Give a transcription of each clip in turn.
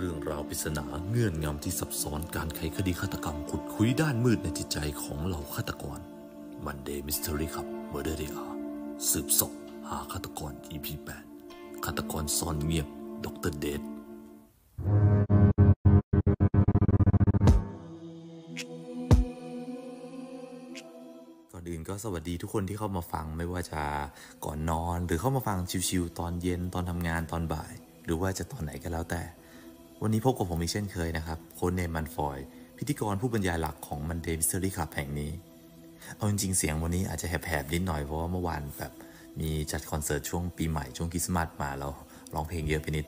เรื่องราวปริศนาเงื่อนงำที่ซับซ้อนการไขคดีฆาตกรรมขุดคุยด้านมืดในจิตใจของเหล่าฆาตกรมันเดย์มิสเทอรี่ครับมเ Murder Day สืบสอบหาฆาตกร EP 8ฆาตกรซ่อนเงียบดรเดดก่อนอื่นก็สวัสดีทุกคนที่เข้ามาฟังไม่ว่าจะก่อนนอนหรือเข้ามาฟังชิวๆตอนเย็นตอนทำงานตอนบ่าย หรือว่าจะตอนไหนก็แล้วแต่วันนี้พบกับผมอีกเช่นเคยนะครับ โค้ดเนมันฟอย พิธีกรผู้บรรยายหลักของมันเดย์มิสเตอรี่คลับแห่งนี้ เอาจริงๆ เสียงวันนี้อาจจะแหบๆนิดหน่อย เพราะว่าเมื่อวานแบบมีจัดคอนเสิร์ตช่วงปีใหม่ช่วงคริสต์มาสมาแล้วร้องเพลงเยอะไปนิด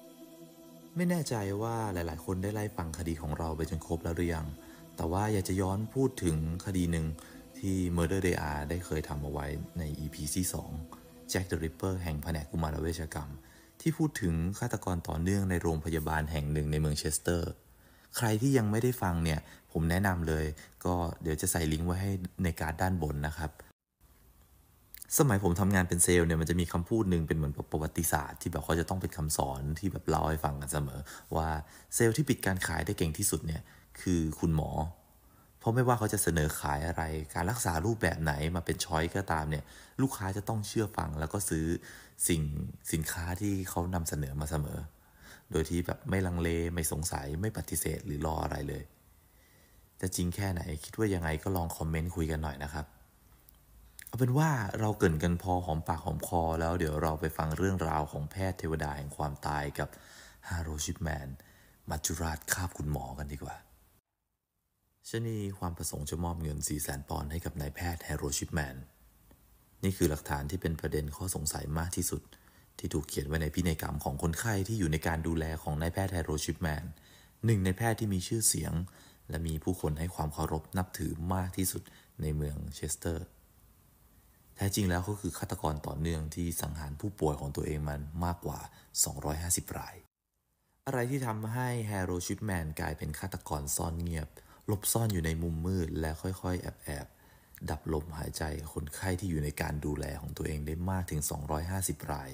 ไม่แน่ใจว่าหลายๆคนได้ไล่ฟังคดีของเราไปจนครบแล้วหรือยัง แต่ว่าอยากจะย้อนพูดถึงคดีหนึ่งที่ Murder Day R ได้เคยทำเอาไว้ใน EP ที่2 Jack the Ripper แห่งแผนกกุมารเวชกรรมที่พูดถึงฆาตกรต่อเนื่องในโรงพยาบาลแห่งหนึ่งในเมืองเชสเตอร์ ใครที่ยังไม่ได้ฟังเนี่ย ผมแนะนำเลย ก็เดี๋ยวจะใส่ลิงก์ไว้ให้ในการด้านบนนะครับ สมัยผมทำงานเป็นเซลล์เนี่ย มันจะมีคำพูดหนึ่งเป็นเหมือนประวัติศาสตร์ที่แบบเขาจะต้องเป็นคำสอนที่แบบเล่าให้ฟังกันเสมอ ว่าเซลล์ที่ปิดการขายได้เก่งที่สุดเนี่ย คือคุณหมอราะไม่ว่าเขาจะเสนอขายอะไรการรักษารูปแบบไหนมาเป็นช้อยก็ตามเนี่ยลูกค้าจะต้องเชื่อฟัง แล้วก็ซื้อสิ่งสินค้าที่เขานำเสนอมาเสมอ โดยที่แบบไม่ลังเลไม่สงสัยไม่ปฏิเสธหรือรออะไรเลย จะจริงแค่ไหนคิดว่ายังไงก็ลองคอมเมนต์คุยกันหน่อยนะครับเอาเป็นว่าเราเกินกันพอหอมปากหอมคอ แล้วเดี๋ยวเราไปฟังเรื่องราวของแพทย์เทวดาแห่งความตายกับฮาโรชิปแมนมัจจุราชคาบคุณหมอกันดีกว่าชนีความประสงค์จะมอบเงินสี่แสนปอนด์ให้กับนายแพทย์แฮโรชิปแมนนี่คือหลักฐานที่เป็นประเด็นข้อสงสัยมากที่สุด ที่ถูกเขียนไว้ในพินัยกรรมของคนไข้ที่อยู่ในการดูแลของนายแพทย์แฮโรชิปแมนหนึ่งในแพทย์ที่มีชื่อเสียง และมีผู้คนให้ความเคารพนับถือมากที่สุดในเมืองเชสเตอร์แท้จริงแล้วเขาคือฆาตกรต่อเนื่องที่สังหารผู้ป่วยของตัวเองมันมากกว่า 250ราย อะไรที่ทำให้แฮโรชิปแมนกลายเป็นฆาตกรซ่อนเงียบลบซ่อนอยู่ในมุมมืดและค่อยๆ แอบๆ ดับลมหายใจคนไข้ที่อยู่ในการดูแลของตัวเองได้มากถึง 250ราย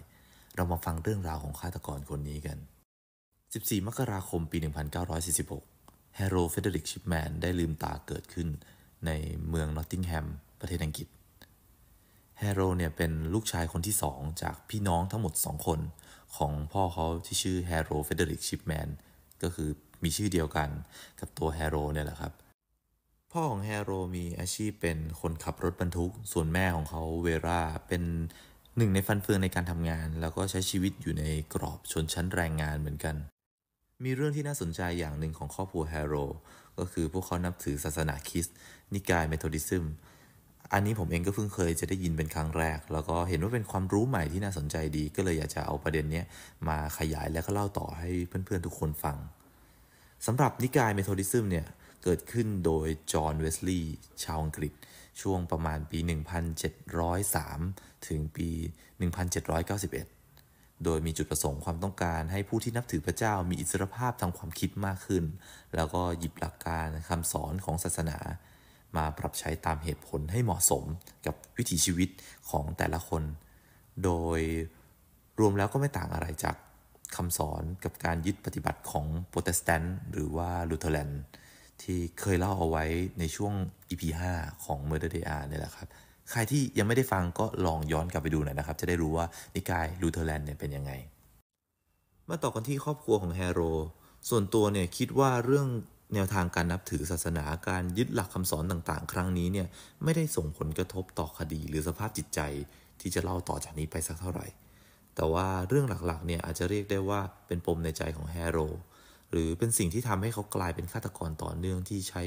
เรามาฟังเรื่องราวของฆาตกรคนนี้กัน 14 มกราคมปี 1946แฮโรเฟเดริกชิปแมนได้ลืมตาเกิดขึ้นในเมืองนอตติงแฮมประเทศอังกฤษแฮโรเนี่ยเป็นลูกชายคนที่สองจากพี่น้องทั้งหมด 2 คน ของพ่อเขาที่ชื่อแฮโรเฟเดริกชิปแมนก็คือมีชื่อเดียวกันกับตัวแฮโรเนี่ยแหละครับ พ่อของแฮโรมีอาชีพเป็นคนขับรถบรรทุก ส่วนแม่ของเขาเวราเป็นหนึ่งในฟันเฟืองในการทำงาน แล้วก็ใช้ชีวิตอยู่ในกรอบชนชั้นแรงงานเหมือนกัน มีเรื่องที่น่าสนใจอย่างหนึ่งของครอบครัวแฮโรก็คือพวกเขานับถือศาสนาคริสต์ นิกายเมทอดิซึม อันนี้ผมเองก็เพิ่งเคยจะได้ยินเป็นครั้งแรก แล้วก็เห็นว่าเป็นความรู้ใหม่ที่น่าสนใจดี ก็เลยอยากจะเอาประเด็นนี้มาขยายและก็เล่าต่อให้เพื่อนๆทุกคนฟังสำหรับนิกายเมโทดิซึมเนี่ยเกิดขึ้นโดยจอห์นเวสลีย์ชาวอังกฤษ ช่วงประมาณปี 1703 ถึงปี 1791 โดยมีจุดประสงค์ความต้องการให้ผู้ที่นับถือพระเจ้ามีอิสรภาพทางความคิดมากขึ้น แล้วก็หยิบหลักการคำสอนของศาสนามาปรับใช้ตามเหตุผลให้เหมาะสมกับวิถีชีวิตของแต่ละคน โดยรวมแล้วก็ไม่ต่างอะไรจากคำสอนกับการยึดปฏิบัติของโปรเตสแตนต์หรือว่าลูเทอร์แลนที่เคยเล่าเอาไว้ในช่วง EP 5ของ Murder Day R เนี่ยแหละครับ ใครที่ยังไม่ได้ฟังก็ลองย้อนกลับไปดูหน่อยนะครับ จะได้รู้ว่านิกายลูเทอร์แลนเนี่ยเป็นยังไง มาต่อกันที่ครอบครัวของแฮโรส่วนตัวเนี่ยคิดว่าเรื่องแนวทางการนับถือศาสนาการยึดหลักคำสอนต่างๆ ครั้งนี้เนี่ย ไม่ได้ส่งผลกระทบต่อคดี หรือสภาพจิตใจที่จะเล่าต่อจากนี้ไปสักเท่าไหร่แต่ว่าเรื่องหลักๆเนี่ยอาจจะเรียกได้ว่าเป็นปมในใจของแฮโรหรือเป็นสิ่งที่ทำให้เขากลายเป็นฆาตกรต่อเนื่องที่ใช้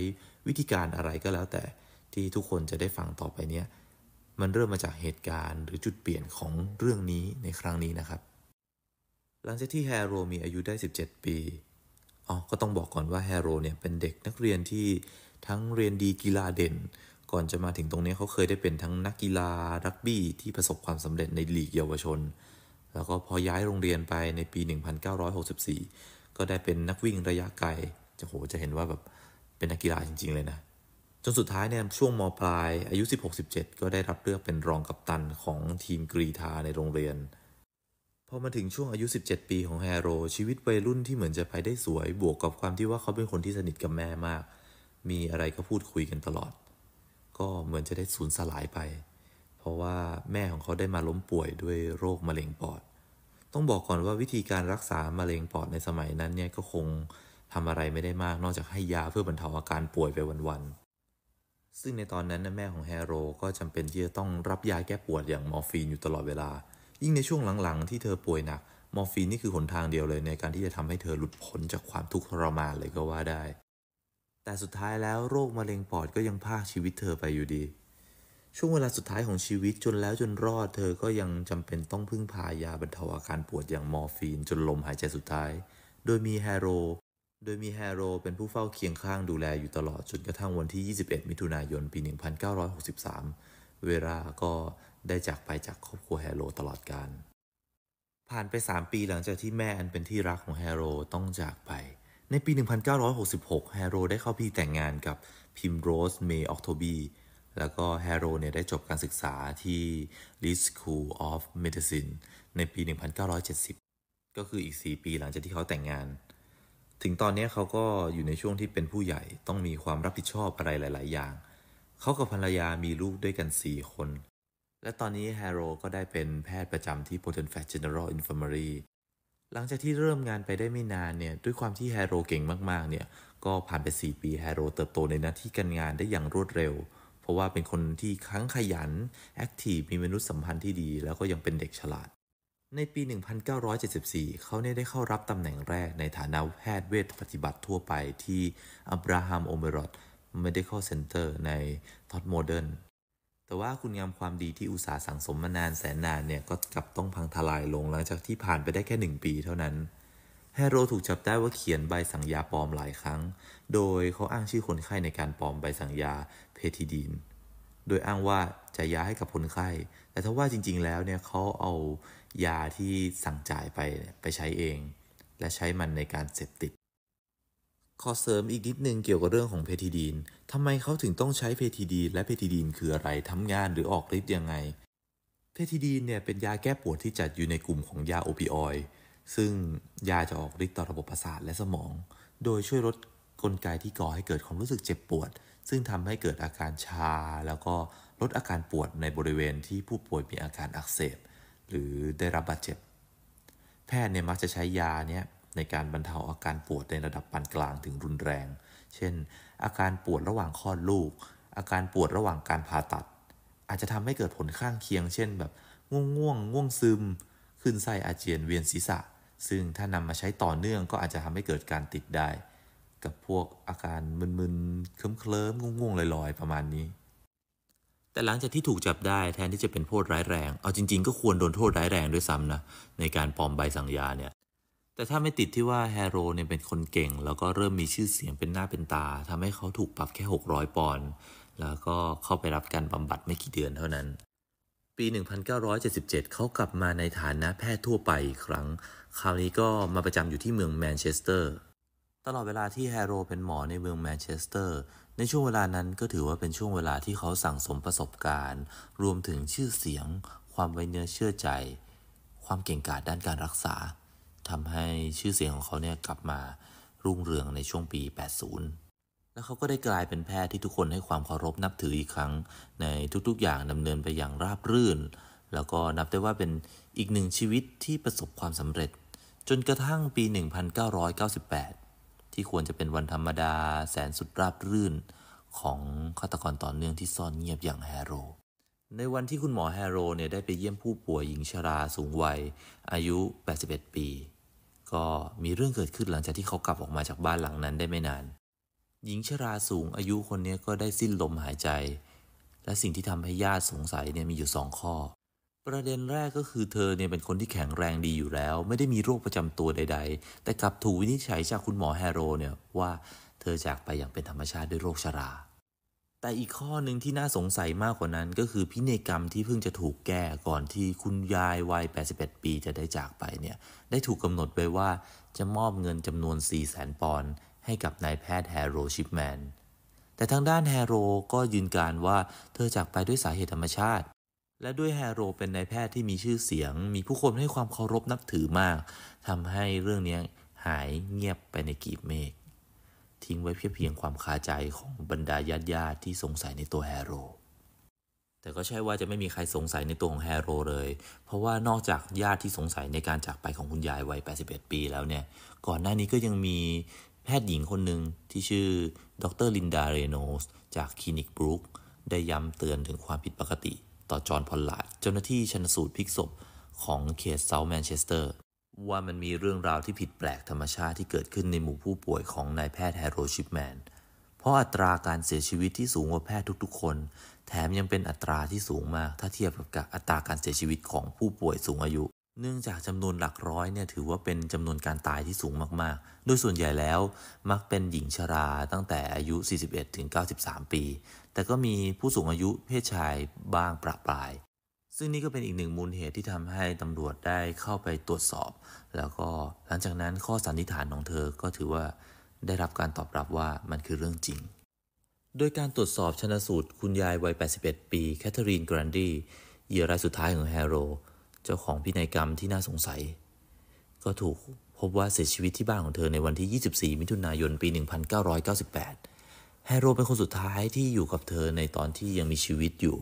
วิธีการอะไรก็แล้ว แต่ที่ทุกคนจะได้ฟังต่อไปเนี่ยมันเริ่มมาจากเหตุการณ์หรือจุดเปลี่ยนของเรื่องนี้ในครั้งนี้นะครับหลังจากที่แฮโรมีอายุได้ 17 ปี อ๋อก็ต้องบอกก่อนว่าแฮโรเนี่ยเป็นเด็กนักเรียนที่ทั้งเรียนดีกีฬาเด่น ก่อนจะมาถึงตรงนี้เขาเคยได้เป็นทั้งนักกีฬารักบี้ที่ประสบความสำเร็จในลีกเยาวชนแล้วก็พอย้ายโรงเรียนไปในปี 1964 ก็ได้เป็นนักวิ่งระยะไกล จะโห จะเห็นว่าแบบเป็นนักกีฬาจริง ๆเลยนะ จนสุดท้ายเนี่ยช่วงมปลายอายุ 16-17ก็ได้รับเลือกเป็นรองกัปตันของทีมกรีธาในโรงเรียน พอมาถึงช่วงอายุ 17 ปีของแฮโร ชีวิตวัยรุ่นที่เหมือนจะไปได้สวย บวกกับความที่ว่าเขาเป็นคนที่สนิทกับแม่มาก มีอะไรก็พูดคุยกันตลอด ก็เหมือนจะได้สูญสลายไปราะว่าแม่ของเขาได้มาล้มป่วยด้วยโรคมะเร็งปอด ต้องบอกก่อนว่าวิธีการรักษามะเร็งปอดในสมัยนั้นเนี่ย ก็คงทำอะไรไม่ได้มากนอกจากให้ยาเพื่อบรรเทาอาการป่วยไปวันๆ ซึ่งในตอนนั้นแม่ของแฮโรก็จำเป็นที่จะต้องรับยาแก้ปวดอย่างมอร์ฟีนอยู่ตลอดเวลา ยิ่งในช่วงหลังๆ ที่เธอป่วยหนัก มอร์ฟีนนี่คือหนทางเดียวเลย ในการที่จะทำให้เธอหลุดพ้นจากความทุกข์ทรมานเลยก็ว่าได้ แต่สุดท้ายแล้วโรคมะเร็งปอดก็ยังพากชีวิตเธอไปอยู่ดีช่วงเวลาสุดท้ายของชีวิตจนแล้วจนรอดเธอก็ยังจำเป็นต้องพึ่งพายาบรรเทาอาการปวดอย่างมอร์ฟีนจนลมหายใจสุดท้าย โดยมีแฮโร โดยมีแฮโร เป็นผู้เฝ้าเคียงข้างดูแลอยู่ตลอด จนกระทั่งวันที่ 21 มิถุนายนปี 1963 เวราก็ได้จากไปจากครอบครัวแฮโรตลอดการ ผ่านไป 3 ปีหลังจากที่แม่อันเป็นที่รักของแฮโรต้องจากไป ในปี1966แฮโรได้เข้าพิธีแต่งงานกับพิมโรส เมย์ออกโทบีแล้วก็แฮโรเนี่ยได้จบการศึกษาที่ Leeds School of Medicine ในปี 1970 ก็คืออีก 4 ปีหลังจากที่เขาแต่งงาน ถึงตอนนี้เขาก็อยู่ในช่วงที่เป็นผู้ใหญ่ ต้องมีความรับผิดชอบอะไรหลาย ๆ อย่าง เขากับภรรยามีลูกด้วยกัน 4 คน และตอนนี้แฮโรก็ได้เป็นแพทย์ประจำที่ p o t e n f a t General Infirmary หลังจากที่เริ่มงานไปได้ไม่นานเนี่ย ด้วยความที่แฮโรเก่งมาก ๆ เนี่ย ก็ผ่านไป 4 ปี แฮโรเติบโตในหน้าที่การงานได้อย่างรวดเร็วราะว่าเป็นคนที่ค้างขยัน แอคทีฟ มีมนุษยสัมพันธ์ที่ดี แล้วก็ยังเป็นเด็กฉลาด ในปี 1974 เขาเนี่ยได้เข้ารับตำแหน่งแรกในฐานะแพทย์เวชปฏิบัติทั่วไปที่อับราฮัมโอเมรอด Medical Center ในท็อตโมเดิร์นแต่ว่าคุณงามความดีที่อุตสาหสังสมมานานแสนนานเนี่ยก็กลับต้องพังทลายลงหลังจากที่ผ่านไปได้แค่ 1 ปีเท่านั้นแฮโรถูกจับได้ว่าเขียนใบสั่งยาปลอมหลายครั้ง โดยเขาอ้างชื่อคนไข้ในการปลอมใบสั่งยาเพทิดีน โดยอ้างว่าจะยาให้กับคนไข้ แต่ถ้าว่าจริงๆ แล้วเนี่ยเขาเอายาที่สั่งจ่ายไปไปใช้เอง และใช้มันในการเสพติด ขอเสริมอีกนิดนึงเกี่ยวกับเรื่องของเพทิดีนทำไมเขาถึงต้องใช้เพทิดีนและเพทิดีนคืออะไร ทำงานหรือออกฤทธิ์ยังไง เพทิดีนเนี่ยเป็นยาแก้ปวดที่จัดอยู่ในกลุ่มของยาโอปิออยด์ซึ่งยาจะออกฤทธิ์ต่อระบบประสาทและสมอง โดยช่วยลดกลไกที่ก่อให้เกิดความรู้สึกเจ็บปวด ซึ่งทำให้เกิดอาการชา แล้วก็ลดอาการปวดในบริเวณที่ผู้ป่วยมีอาการอักเสบ หรือได้รับบาดเจ็บ แพทย์เนี่ยมักจะใช้ยาเนี่ยในการบรรเทาอาการปวดในระดับปานกลางถึงรุนแรง เช่น อาการปวดระหว่างคลอดลูก อาการปวดระหว่างการผ่าตัด อาจจะทำให้เกิดผลข้างเคียง เช่น แบบง่วงง่วง ง่วงซึม ขึ้นไส้อาเจียน เวียนศีรษะซึ่งถ้านำมาใช้ต่อเนื่องก็อาจจะทำให้เกิดการติดได้ กับพวกอาการมึนๆ เคลิ้มๆ ง่วงๆลอยๆ ประมาณนี้ แต่หลังจากที่ถูกจับได้แทนที่จะเป็นโทษร้ายแรง เอาจริงๆก็ควรโดนโทษร้ายแรงด้วยซ้ำนะในการปลอมใบสั่งยาเนี่ย แต่ถ้าไม่ติดที่ว่าแฮโรเนี่ยเป็นคนเก่ง แล้วก็เริ่มมีชื่อเสียงเป็นหน้าเป็นตาทำให้เขาถูกปรับแค่600ปอนด์แล้วก็เข้าไปรับการบำบัดไม่กี่เดือนเท่านั้น ปี 1977 เขากลับมาในฐานะแพทย์ทั่วไปอีกครั้งคราวนี้ก็มาประจำอยู่ที่เมืองแมนเชสเตอร์ตลอดเวลาที่แฮโรเป็นหมอในเมืองแมนเชสเตอร์ในช่วงเวลานั้นก็ถือว่าเป็นช่วงเวลาที่เขาสั่งสมประสบการณ์ รวมถึงชื่อเสียง ความไว้เนื้อเชื่อใจ ความเก่งกาจด้านการรักษาทำให้ชื่อเสียงของเขาเนี่ยกลับมารุ่งเรืองในช่วงปี 80 แล้วเขาก็ได้กลายเป็นแพทย์ที่ทุกคนให้ความเคารพนับถืออีกครั้ง ในทุกๆ อย่างดำเนินไปอย่างราบรื่นแล้วก็นับได้ว่าเป็นอีกหนึ่งชีวิตที่ประสบความสำเร็จ จนกระทั่งปี 1998 ที่ควรจะเป็นวันธรรมดาแสนสุดราบรื่นของฆาตกรต่อเนื่องที่ซ่อนเงียบอย่างแฮโร ในวันที่คุณหมอแฮโรเนี่ยได้ไปเยี่ยมผู้ป่วยหญิงชราสูงวัยอายุ 81 ปี ก็มีเรื่องเกิดขึ้นหลังจากที่เขากลับออกมาจากบ้านหลังนั้นได้ไม่นาน หญิงชราสูงอายุคนนี้ก็ได้สิ้นลมหายใจ และสิ่งที่ทำให้ญาติสงสัยเนี่ยมีอยู่สองข้อประเด็นแรกก็คือเธอเนี่ยเป็นคนที่แข็งแรงดีอยู่แล้ว ไม่ได้มีโรคประจำตัวใดๆ แต่กลับถูกวินิจฉัยจากคุณหมอแฮโรเนี่ยว่า เธอจากไปอย่างเป็นธรรมชาติด้วยโรคชรา แต่อีกข้อหนึ่งที่น่าสงสัยมากกว่านั้นก็คือพินัยกรรมที่เพิ่งจะถูกแก้ก่อนที่คุณยายวัย81ปีจะได้จากไปเนี่ย ได้ถูกกำหนดไว้ว่าจะมอบเงินจำนวน 4 0 0 0 0นปอนด์ให้กับนายแพทย์แฮโรชิปแมนแต่ทางด้านแฮโรก็ยืนการว่า เธอจากไปด้วยสาเหตุธรรมชาติและด้วยแฮโรเป็นนายแพทย์ที่มีชื่อเสียง มีผู้คนให้ความเคารพนับถือมากทำให้เรื่องนี้หายเงียบไปในกีบเมฆทิ้งไว้เพียงเพียงความคาใจของบรรดาญาติญาติที่สงสัยในตัวแฮโรแต่ก็ใช่ว่าจะไม่มีใครสงสัยในตัวของแฮโรเลย เพราะว่านอกจากญาติที่สงสัยในการจากไปของคุณยายวัย81 ปีแล้วเนี่ย ก่อนหน้านี้ก็ยังมีแพทย์หญิงคนหนึ่งที่ชื่อ ดรลินดาเรโนสจากคลินิกบรุกได้ย้ำเตือนถึงความผิดปกติต่อจอห์นพอลลาร์ดเจ้าหน้าที่ชันสูตรพลิกศพของเขตเซาท์แมนเชสเตอร์ว่ามันมีเรื่องราวที่ผิดแปลกธรรมชาติที่เกิดขึ้นในหมู่ผู้ป่วยของนายแพทย์แฮร์โรชิปแมนเพราะอัตราการเสียชีวิตที่สูงกว่าแพทย์ทุกๆคน แถมยังเป็นอัตราที่สูงมาก ถ้าเทียบกับอัตราการเสียชีวิตของผู้ป่วยสูงอายุเนื่องจากจำนวนหลักร้อยเนี่ยถือว่าเป็นจำนวนการตายที่สูงมากๆโดยส่วนใหญ่แล้วมักเป็นหญิงชราตั้งแต่อายุ 41ถึง93 ปี แต่ก็มีผู้สูงอายุเพศชายบ้างประปราย ซึ่งนี่ก็เป็นอีกหนึ่งมูลเหตุที่ทำให้ตำรวจได้เข้าไปตรวจสอบ แล้วก็หลังจากนั้นข้อสันนิษฐานของเธอก็ถือว่าได้รับการตอบรับว่ามันคือเรื่องจริง โดยการตรวจสอบชนะสูตรคุณยายวัย 81 ปีแคทเธอรีนกรันดีเหยื่อรายสุดท้ายของแฮโรเจ้าของพินัยกรรมที่น่าสงสัย ก็ถูกพบว่าเสียชีวิตที่บ้านของเธอในวันที่ 24 มิถุนายนปี 1998 แฮโรเป็นคนสุดท้ายที่อยู่กับเธอในตอนที่ยังมีชีวิตอยู่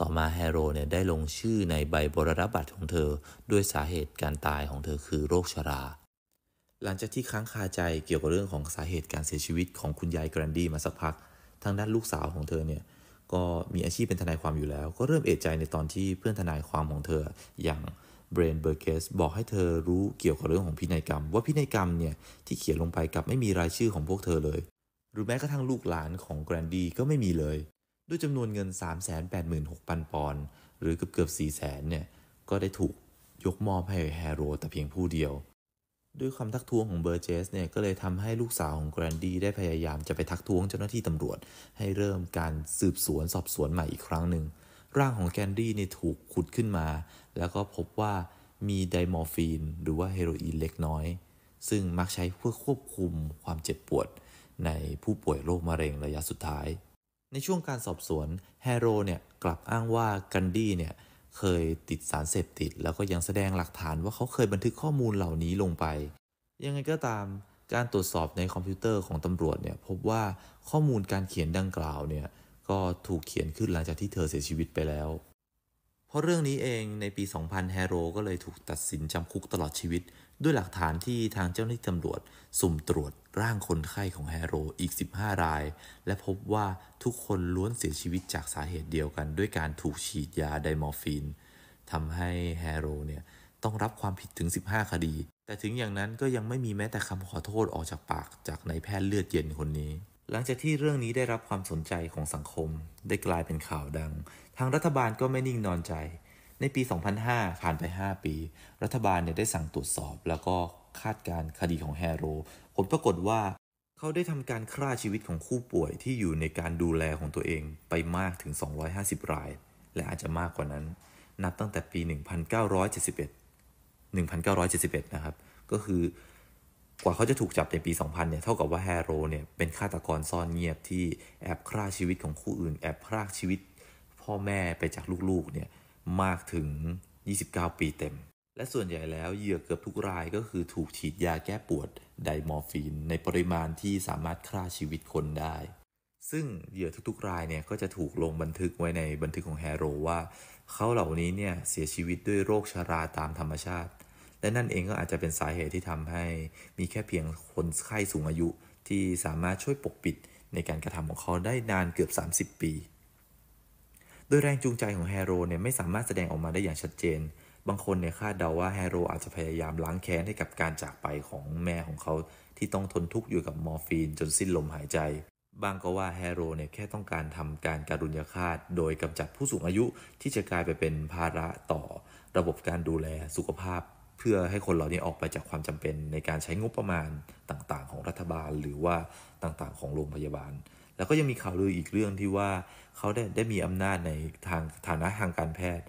ต่อมาแฮโรเนี่ยได้ลงชื่อในใบบรรบัตรของเธอด้วยสาเหตุการตายของเธอคือโรคชรา หลังจากที่ค้างคาใจเกี่ยวกับเรื่องของสาเหตุการเสียชีวิตของคุณยายแกรนดี้มาสักพัก ทางด้านลูกสาวของเธอเนี่ยก็มีอาชีพเป็นทนายความอยู่แล้ว ก็เริ่มเอะใจในตอนที่เพื่อนทนายความของเธอ อย่างเบรนเบอร์เกสบอกให้เธอรู้เกี่ยวกับเรื่องของพินัยกรรม ว่าพินัยกรรมเนี่ย ที่เขียนลงไปกับไม่มีรายชื่อของพวกเธอเลย หรือแม้กระทั่งลูกหลานของแกรนดีก็ไม่มีเลย ด้วยจำนวนเงิน 386,000 ปอนด์หรือเกือบเกือบ4 0 0 0 0 เนี่ย ก็ได้ถูกยกมอบให้แฮโรแต่เพียงผู้เดียวด้วยความทักท้วงของเบอร์เจสเนี่ยก็เลยทำให้ลูกสาวของแกรนดี้ได้พยายามจะไปทักท้วงเจ้าหน้าที่ตำรวจ ให้เริ่มการสืบสวนสอบสวนใหม่อีกครั้งหนึ่งร่างของแกรนดี้เนี่ยถูกขุดขึ้นมา แล้วก็พบว่ามีไดมอร์ฟีนหรือว่าเฮโรอีนเล็กน้อย ซึ่งมักใช้เพื่อควบคุมความเจ็บปวด ในผู้ป่วยโรคมะเร็งระยะสุดท้ายในช่วงการสอบสวนแฮโรเนี่ยกลับอ้างว่ากันดี้เนี่ยเคยติดสารเสพติดแล้วก็ยังแสดงหลักฐานว่าเขาเคยบันทึกข้อมูลเหล่านี้ลงไป ยังไงก็ตามการตรวจสอบในคอมพิวเตอร์ของตำรวจเนี่ย พบว่าข้อมูลการเขียนดังกล่าวเนี่ย ก็ถูกเขียนขึ้นหลังจากที่เธอเสียชีวิตไปแล้ว เพราะเรื่องนี้เองในปี 2000 แฮโรก็เลยถูกตัดสินจำคุกตลอดชีวิตด้วยหลักฐานที่ทางเจ้าหน้าที่ตำรวจ สุ่มตรวจร่างคนไข้ของแฮโรอีก 15 ราย และพบว่าทุกคนล้วนเสียชีวิตจากสาเหตุเดียวกัน ด้วยการถูกฉีดยาไดมอร์ฟีนทำให้แฮโรเนี่ย ต้องรับความผิดถึง 15 คดี แต่ถึงอย่างนั้นก็ยังไม่มีแม้แต่คำขอโทษออกจากปาก จากนายแพทย์เลือดเย็นคนนี้ หลังจากที่เรื่องนี้ได้รับความสนใจของสังคม ได้กลายเป็นข่าวดัง ทางรัฐบาลก็ไม่นิ่งนอนใจในปี 2005 ผ่านไป 5 ปี รัฐบาลเนี่ยได้สั่งตรวจสอบแล้วก็คาดการคดีของแฮโรผลปรากฏว่า เขาได้ทำการฆ่าชีวิตของผู้ป่วยที่อยู่ในการดูแลของตัวเองไปมากถึง 250 ราย และอาจจะมากกว่านั้น นับตั้งแต่ปี1971 1971 นะครับ ก็คือ กว่าเขาจะถูกจับในปี 2000เนี่ยเท่ากับว่าแฮโรเนี่ยเป็นฆาตกรซ่อนเงียบที่แอบฆ่าชีวิตของคู่อื่น แอบพรากชีวิตพ่อแม่ไปจากลูกๆ เนี่ยมากถึง 29 ปีเต็ม และส่วนใหญ่แล้วเหยื่อเกือบทุกรายก็คือถูกฉีดยาแก้ปวดไดมอร์ฟีนในปริมาณที่สามารถฆ่าชีวิตคนได้ ซึ่งเหยื่อทุกๆรายเนี่ยก็จะถูกลงบันทึกไว้ในบันทึกของแฮโรว่า เขาเหล่านี้เนี่ยเสียชีวิตด้วยโรคชาราตามธรรมชาติ และนั่นเองก็อาจจะเป็นสาเหตุที่ทำให้ มีแค่เพียงคนไข้สูงอายุที่สามารถช่วยปกปิดในการกระทำของเขาได้นานเกือบ 30 ปีดยแรงจูงใจของแฮโรเนี่ยไม่สามารถแสดงออกมาได้อย่างชัดเจน บางคนเนี่ยคาดเดาว่าแฮโรอาจจะพยายามล้างแค้นให้กับการจากไปของแม่ของเขาที่ต้องทนทุกข์อยู่กับมอร์ฟีนจนสิ้นลมหายใจ บางก็ว่าแฮโรเนี่ยแค่ต้องการทำการการุญยฆาต โดยกำจัดผู้สูงอายุที่จะกลายไปเป็นภาระต่อ ระบบการดูแลสุขภาพ เพื่อให้คนเหล่านี้ออกไปจากความจำเป็นในการใช้งบประมาณต่างๆ ของรัฐบาลหรือว่าต่างๆ ของโรงพยาบาลแล้วก็ยังมีข่าวลืออีกเรื่องที่ว่า เขาได้ได้มีอำนาจในทางฐานะทางการแพทย์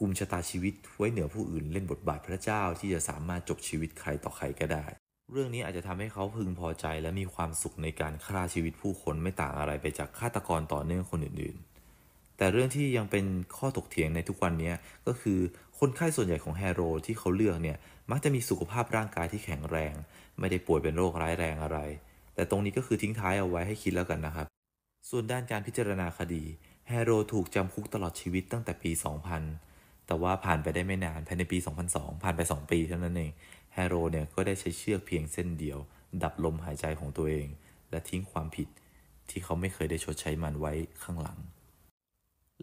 กลุ่มชะตาชีวิตไว้เหนือผู้อื่นเล่นบทบาทพระเจ้าที่จะสามารถจบชีวิตใครต่อใครก็ได้ เรื่องนี้อาจจะทำให้เขาพึงพอใจและมีความสุขในการฆ่าชีวิตผู้คนไม่ต่างอะไรไปจากฆาตกรต่อเนื่องคนอื่นๆ แต่เรื่องที่ยังเป็นข้อถกเถียงในทุกวันนี้ก็คือคนไข้ส่วนใหญ่ของแฮโร ที่เขาเลือกเนี่ยมักจะมีสุขภาพร่างกายที่แข็งแรง ไม่ได้ป่วยเป็นโรคร้ายแรงอะไรแต่ตรงนี้ก็คือทิ้งท้ายเอาไว้ให้คิดแล้วกันนะครับ ส่วนด้านการพิจารณาคดี แฮโรถูกจำคุกตลอดชีวิตตั้งแต่ปี 2000 แต่ว่าผ่านไปได้ไม่นาน ภายในปี 2002 ผ่านไป 2 ปีเท่านั้นเอง แฮโรเนี่ยก็ได้ใช้เชือกเพียงเส้นเดียว ดับลมหายใจของตัวเอง และทิ้งความผิดที่เขาไม่เคยได้ชดใช้มันไว้ข้างหลัง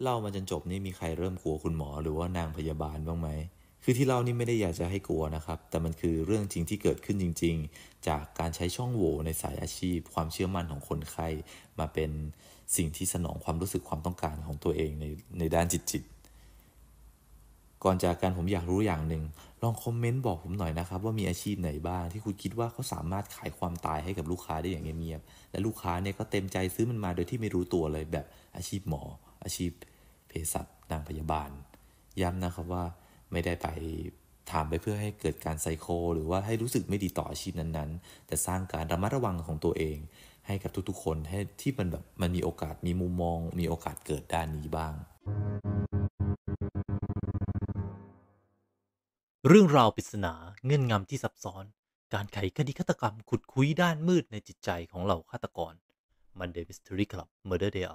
เล่ามาจนจบนี่มีใครเริ่มกลัวคุณหมอหรือว่านางพยาบาลบ้างไหมคือที่เล่านี่ไม่ได้อยากจะให้กลัวนะครับ แต่มันคือเรื่องจริงที่เกิดขึ้นจริง ๆ จากการใช้ช่องโหว่ในสายอาชีพ ความเชื่อมั่นของคนไข้ มาเป็นสิ่งที่สนองความรู้สึกความต้องการของตัวเองในในด้านจิตจิต ก่อนจากการผมอยากรู้อย่างหนึ่ง ลองคอมเมนต์บอกผมหน่อยนะครับว่ามีอาชีพไหนบ้าง ที่คุณคิดว่าเขาสามารถขายความตายให้กับลูกค้าได้อย่างเงียบๆและลูกค้าเนี่ยก็เต็มใจซื้อมันมาโดยที่ไม่รู้ตัวเลยแบบอาชีพหมอ อาชีพเภสัชนางพยาบาล ย้ำนะครับว่าไม่ได้ไปถามไปเพื่อให้เกิดการไซโค หรือว่าให้รู้สึกไม่ดีต่ออาชีพนั้นๆ แต่สร้างการระมัดระวังของตัวเอง ให้กับทุกๆ คนให้ที่มันแบบมันมีโอกาสมีมุมมองมีโอกาสเกิดด้านนี้บ้าง เรื่องราวปริศนาเงื่อนงำที่ซับซ้อน การไขคดีฆาตกรรมขุดคุยด้านมืดในจิตใจของเหล่าฆาตกร Monday Mystery Club Murder Day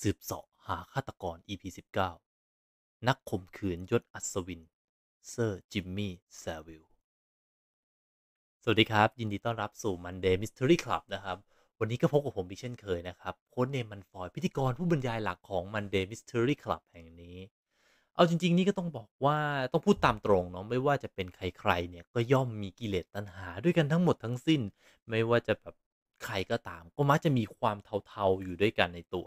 สืบเสาะหาฆาตกร EP 19นักข่มขืนยศอัศวินเซอร์จิมมี่แซวิล สวัสดีครับ ยินดีต้อนรับสู่ Monday Mystery Club นะครับ วันนี้ก็พบกับผมอีกเช่นเคยนะครับ โค้ดเนมมันฟอยพิธีกรผู้บรรยายหลักของ Monday Mystery Club แห่งนี้ เอาจริงๆนี่ก็ต้องบอกว่าต้องพูดตามตรงเนาะไม่ว่าจะเป็นใครๆเนี่ย ก็ย่อมมีกิเลสตัณหาด้วยกันทั้งหมดทั้งสิ้น ไม่ว่าจะแบบใครก็ตาม ก็มักจะมีความเทาๆอยู่ด้วยกันในตัว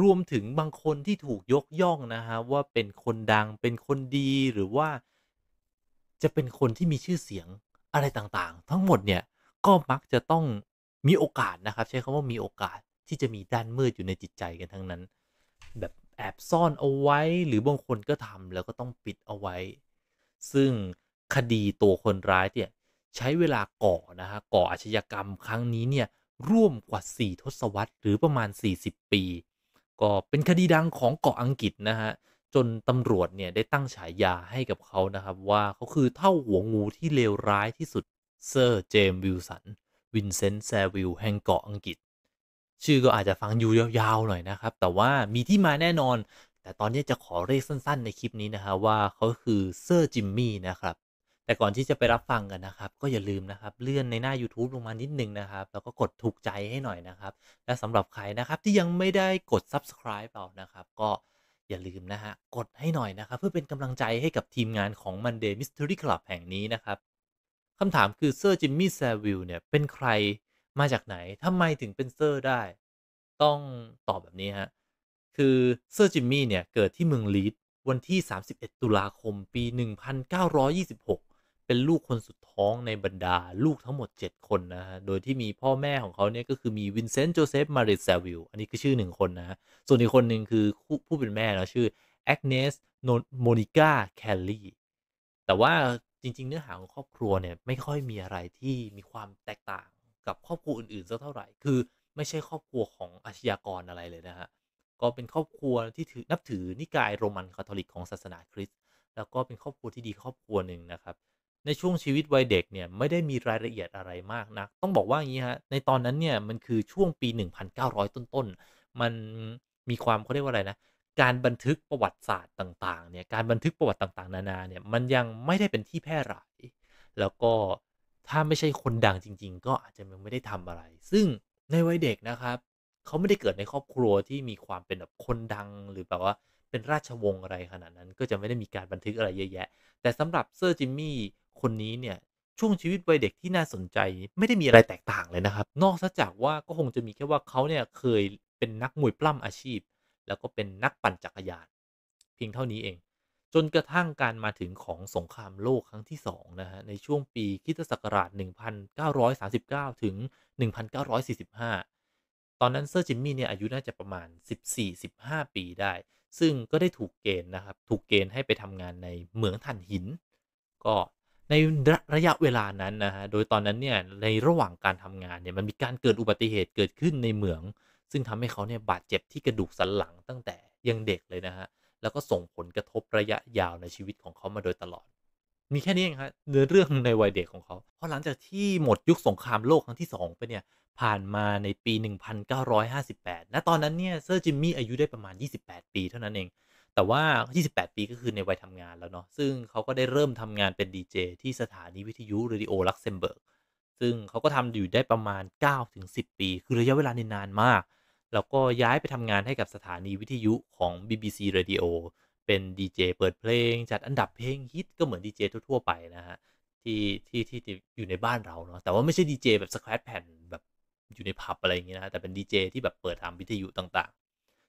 รวม ถึงบางคนที่ถูกยกย่องนะ ฮะ ว่าเป็นคนดังเป็นคนดีหรือว่า จะเป็นคนที่มีชื่อเสียงอะไรต่างๆ ทั้งหมด เนี่ย ก็มักจะต้องมีโอกาส นะ ครับ ใช้คำว่ามีโอกาสที่จะมี ด้านมืดอยู่ในจิตใจกันทั้งนั้น แบบแอบซ่อนเอาไว้หรือบางคนก็ทำแล้วก็ต้องปิดเอาไว้ ซึ่งคดีตัวคนร้ายเนี่ยใช้เวลาก่อนะฮะก่ออาชญากรรมครั้งนี้เนี่ยร่วมกว่า 4 ทศวรรษหรือประมาณ 40 ปีก็ เป็นคดีดังของเกาะอังกฤษนะ ฮะ จนตำรวจเนี่ย ได้ตั้งฉายาให้กับเขานะครับ ว่าเขาคือเท่าหัว งูที่เลวร้ายที่สุด เซอร์ เจมส์วิลสัน วินเซนต์แซวิล แห่งเกาะ อังกฤษ ชื่อก็อาจจะฟังอยู่ยาวๆหน่อย นะครับ แต่ว่ามีที่มาแน่นอน แต่ตอนนี้จะขอเรียกสั้น ๆ ในคลิปนี้นะฮะว่าเขาคือเซอร์จิมมี่นะครับแต่ก่อนที่จะไปรับฟังกันนะครับ ก็อย่าลืม นะครับเลื่อนในหน้า YouTube ลงมา นิดนึงนะครับ แล้วก็กดถูกใจให้หน่อยนะครับ และสำหรับใครนะครับที่ยังไม่ได้กด subscribe เ่านะครับก็อย่าลืม นะฮะ กดให้หน่อยนะครับเพื่อเป็นกำลังใจให้กับทีมงานของ Monday Mystery Club แห่งนี้ นะ ครับคำถามคือเซอร์จิมมี่แซวิลเนี่ยเป็นใครมาจากไหนทำไมถึงเป็นเซอร์ ได้ ต้องตอบแบบนี้ฮะคือเซอร์จิมมี่เนี่ยเกิดที่เมืองลีดวันที่ 31 ตุลาคม ปี 1926เป็นลูกคนสุดท้องในบรรดาลูกทั้งหมด 7 คน นะ ฮะ โดยที่มีพ่อแม่ของเขา เนี่ยก็คือมี วินเซนต์โจเซฟมาริสซาวิล อันนี้คือชื่อหนึ่งคนนะฮะส่วนอีกคนหนึ่งคือผู้เป็นแม่นะชื่อ แอกเนสโมนิก้าแคลลี่ แต่ว่าจริงๆเนื้อหาของครอบครัวเนี่ยไม่ค่อยมีอะไรที่มีความแตกต่างกับครอบครัวอื่นๆสักเท่าไหร่ คือ ไม่ใช่ครอบครัวของอาชญากรอะไรเลยนะฮะ ก็เป็นครอบครัวที่ถือนับถือนิกายโรมันคาทอลิกของศาสนาคริสต์ แล้วก็เป็นครอบครัวที่ดีครอบครัวหนึ่งนะครับในช่วงชีวิตวัยเด็กเนี่ยไม่ได้มีรายละเอียดอะไรมากนะต้องบอกว่าอย่างนี้ฮะในตอนนั้นเนี่ยมันคือช่วงปี 1900 ต้นๆมันมีความเขาเรียกว่าอะไรนะการบันทึกประวัติศาสตร์ต่างๆเนี่ยการบันทึกประวัติต่าง ๆนานาเนี่ยมันยังไม่ได้เป็นที่แพร่หลายแล้วก็ถ้าไม่ใช่คนดังจริงๆ ก็อาจจะยังไม่ได้ทำอะไร ซึ่งในวัยเด็กนะครับ เขาไม่ได้เกิดในครอบครัวที่มีความเป็นแบบคนดังหรือแบบว่าเป็นราชวงศ์อะไรขนาด นั้นก็จะไม่ได้มีการบันทึกอะไรเยอะแยะ แต่สำหรับเซอร์จิมมี่คนนี้เนี่ย ช่วงชีวิตวัยเด็กที่น่าสนใจไม่ได้มีอะไรแตกต่างเลยนะครับ นอกจากว่าก็คงจะมีแค่ว่าเขาเนี่ยเคยเป็นนักมวยปล้ำอาชีพ แล้วก็เป็นนักปั่นจักรยานเพียงเท่านี้เอง จนกระทั่งการมาถึงของสงครามโลกครั้งที่2นะฮะในช่วงปีคิศศักราช1939 ถึง 1945 ตอนนั้นเซอร์จิมมี่เนี่ย อายุน่าจะประมาณ 14-15ปีได้ ซึ่งก็ได้ถูกเกณฑ์นะครับถูกเกณฑ์ให้ไปทำงานในเหมืองถ่านหิน ก็ในระยะเวลานั้นนะฮะ โดยตอนนั้นเนี่ยในระหว่างการทำงานเนี่ยมันมีการเกิดอุบัติเหตุเกิดขึ้นในเหมือง ซึ่งทำให้เขาเนี่ย บาดเจ็บที่กระดูกสันหลังตั้งแต่ยังเด็กเลย นะ ฮะ แล้วก็ส่งผลกระทบระยะยาวในชีวิตของเขามาโดยตลอด มีแค่นี้เองับเนื้อเรื่องในวัยเด็กของเขา เพราะหลังจากที่หมดยุคสงครามโลกครั้งที่2ไปเนี่ย ผ่านมาในปี 1958ณตอนนั้นเนี่ยเซอร์จิมมี่อายุได้ประมาณ 28 ปีเท่านั้นเองแต่ว่า 28 ปี ก็คือในวัยทำงานแล้ว เนาะ ซึ่งเขาก็ได้เริ่มทำงานเป็นดีเจที่สถานีวิทยุเรดิโอลักเซมเบิร์กซึ่งเขาก็ทำอยู่ได้ประมาณ 9-10 ปี คือระยะเวลาในนานมาก แล้วก็ย้ายไปทำงานให้กับสถานีวิทยุของ BBC Radio เป็นดีเจเปิดเพลง จัดอันดับเพลงฮิต ก็เหมือนดีเจทั่ว ๆ ไป นะฮะ ที่ที่ที่อยู่ในบ้านเราเนาะ แต่ว่าไม่ใช่ดีเจแบบสแควร์แผ่นแบบอยู่ในผับอะไรอย่างเงี้ยนะะแต่เป็นดีเจที่แบบเปิดตามวิทยุต่าง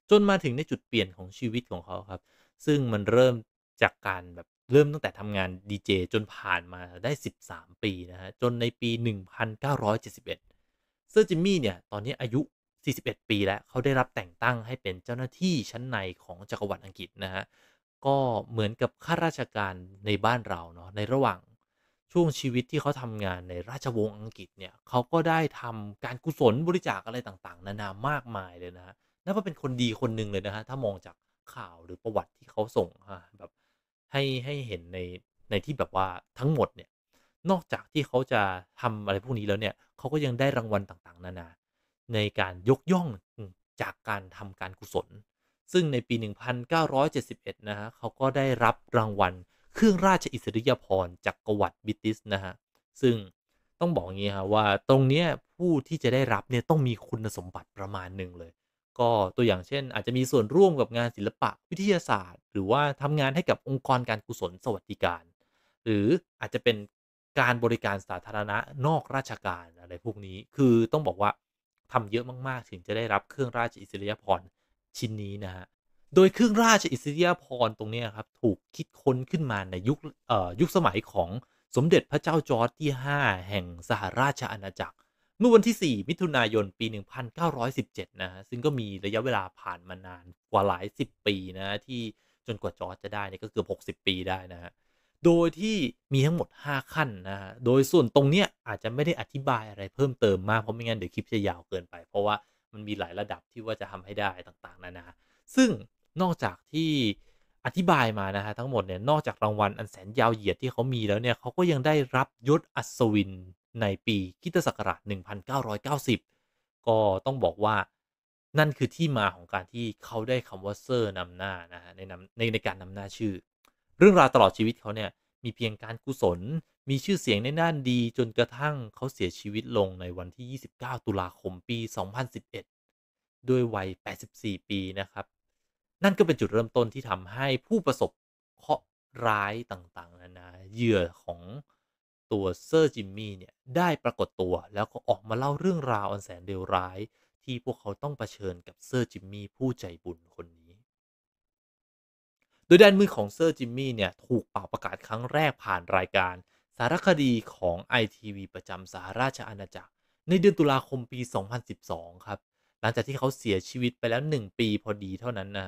จน มาถึงในจุดเปลี่ยนของชีวิตของเขาครับ ซึ่งมันเริ่มจากการ แบบ เริ่มตั้งแต่ทำงาน ดีเจ จนผ่านมาได้ 13 ปี นะฮะจนในปี 1971 เซอร์ จิมมี่ เนี่ย ตอนนี้อายุ 41 ปีแล้ว เขาได้รับแต่งตั้งให้เป็นเจ้าหน้าที่ชั้นในของจักรวรรดิอังกฤษนะ ฮะ ก็เหมือนกับข้าราชการในบ้านเราเนาะในระหว่างช่วงชีวิตที่เขาทำงานในราชวงศ์อังกฤษเนี่ยเขาก็ได้ทำการกุศลบริจาคอะไรต่างๆนานามากมายเลยนะฮะนับว่าเป็นคนดีคนหนึ่งเลย นะฮะ ถ้ามองจากข่าวหรือประวัติที่เขาส่งฮะแบบ ให้ ให้เห็น ใน ในที่แบบว่าทั้งหมด เนี่ย นอกจากที่เขาจะทำอะไร พวก นี้แล้วเนี่ย เขาก็ยังได้รางวัลต่าง ๆนานาในการยกย่องจากการทำการกุศล ซึ่งในปี 1971 นะฮะ เขาก็ได้รับรางวัลเครื่องราชอิสริยาภรณ์จากกวัตบิติสนะฮะ ซึ่งต้องบอกงี้ฮะว่าตรงเนี้ยผู้ที่จะได้รับเนี่ยต้องมีคุณสมบัติประมาณหนึ่งเลยก็ตัวอย่างเช่นอาจจะมีส่วนร่วมกับงานศิลปะวิทยาศาสตร์ หรือว่าทำงานให้กับองค์กรการกุศลสวัสดิการ หรืออาจจะเป็นการบริการสาธารณะนอกราชการ อะไรพวกนี้คือต้องบอกว่าทำเยอะมากๆ ถึงจะได้รับเครื่องราชอิสริยาภรณ์ชิ้นนี้นะฮะ โดยเครื่องราชอิสริยาภรณ์ตรงนี้ครับถูกคิดค้นขึ้นมาในยุคยุคสมัยของสมเด็จพระเจ้าจอร์จที่ 5 แห่งสหราชอาณาจักรเมื่อวันที่ 4 มิถุนายน ปี 1917 นะฮะ ซึ่งก็มีระยะเวลาผ่านมานาน กว่าหลาย 10 ปี นะที่จนกว่าจอร์จจะได้เนี่ยก็เกือบ 60 ปีได้นะฮะ โดยที่มีทั้งหมด 5 ขั้น นะฮะโดยส่วนตรงเนี้ยอาจจะไม่ได้อธิบายอะไรเพิ่มเติมมาก เพราะไม่งั้น เดี๋ยว คลิป จะ ยาวเกินไป เพราะว่ามันมีหลายระดับที่ว่าจะทำให้ได้ต่างๆนานาซึ่งนอกจากที่อธิบายมานะฮะทั้งหมดเนี่ย นอกจากรางวัลอันแสนยาวเหยียดที่เขามีแล้วเนี่ย เขาก็ยังได้รับยศอัศวินในปีคิตศักราช1990 ก็ต้องบอกว่า นั่นคือที่มาของการที่เขาได้คำว่าเซอร์นำหน้า นะฮะในนในในการนำหน้าชื่อ เรื่องราวตลอดชีวิตเขา เนี่ย มีเพียงการกุศล มีชื่อเสียงในด้านดี จนกระทั่งเขาเสียชีวิตลงในวันที่ 29 ตุลาคมปี 2011 ด้วยวัย 84 ปีนะครับ นั่นก็เป็นจุดเริ่มต้นที่ทำให้ผู้ประสบเคราะห์ร้ายต่างๆนานาเหยื่อของตัว เซอร์จิมมี่เนี่ยได้ปรากฏตัวแล้วก็ออกมาเล่าเรื่องราวอันแสนเลวร้ายที่พวกเขาต้องเผชิญกับ เซอร์จิมมี่ผู้ใจบุญคนนี้ โดยด้านมือของ เซอร์จิมมี่ เนี่ย ถูกเป่าประกาศครั้งแรกผ่านรายการ สารคดีของ ITV ประจำสหราชอาณาจักร ในเดือนตุลาคมปี 2012 ครับ หลังจากที่เขาเสียชีวิตไปแล้ว 1 ปีพอดีเท่านั้นนะ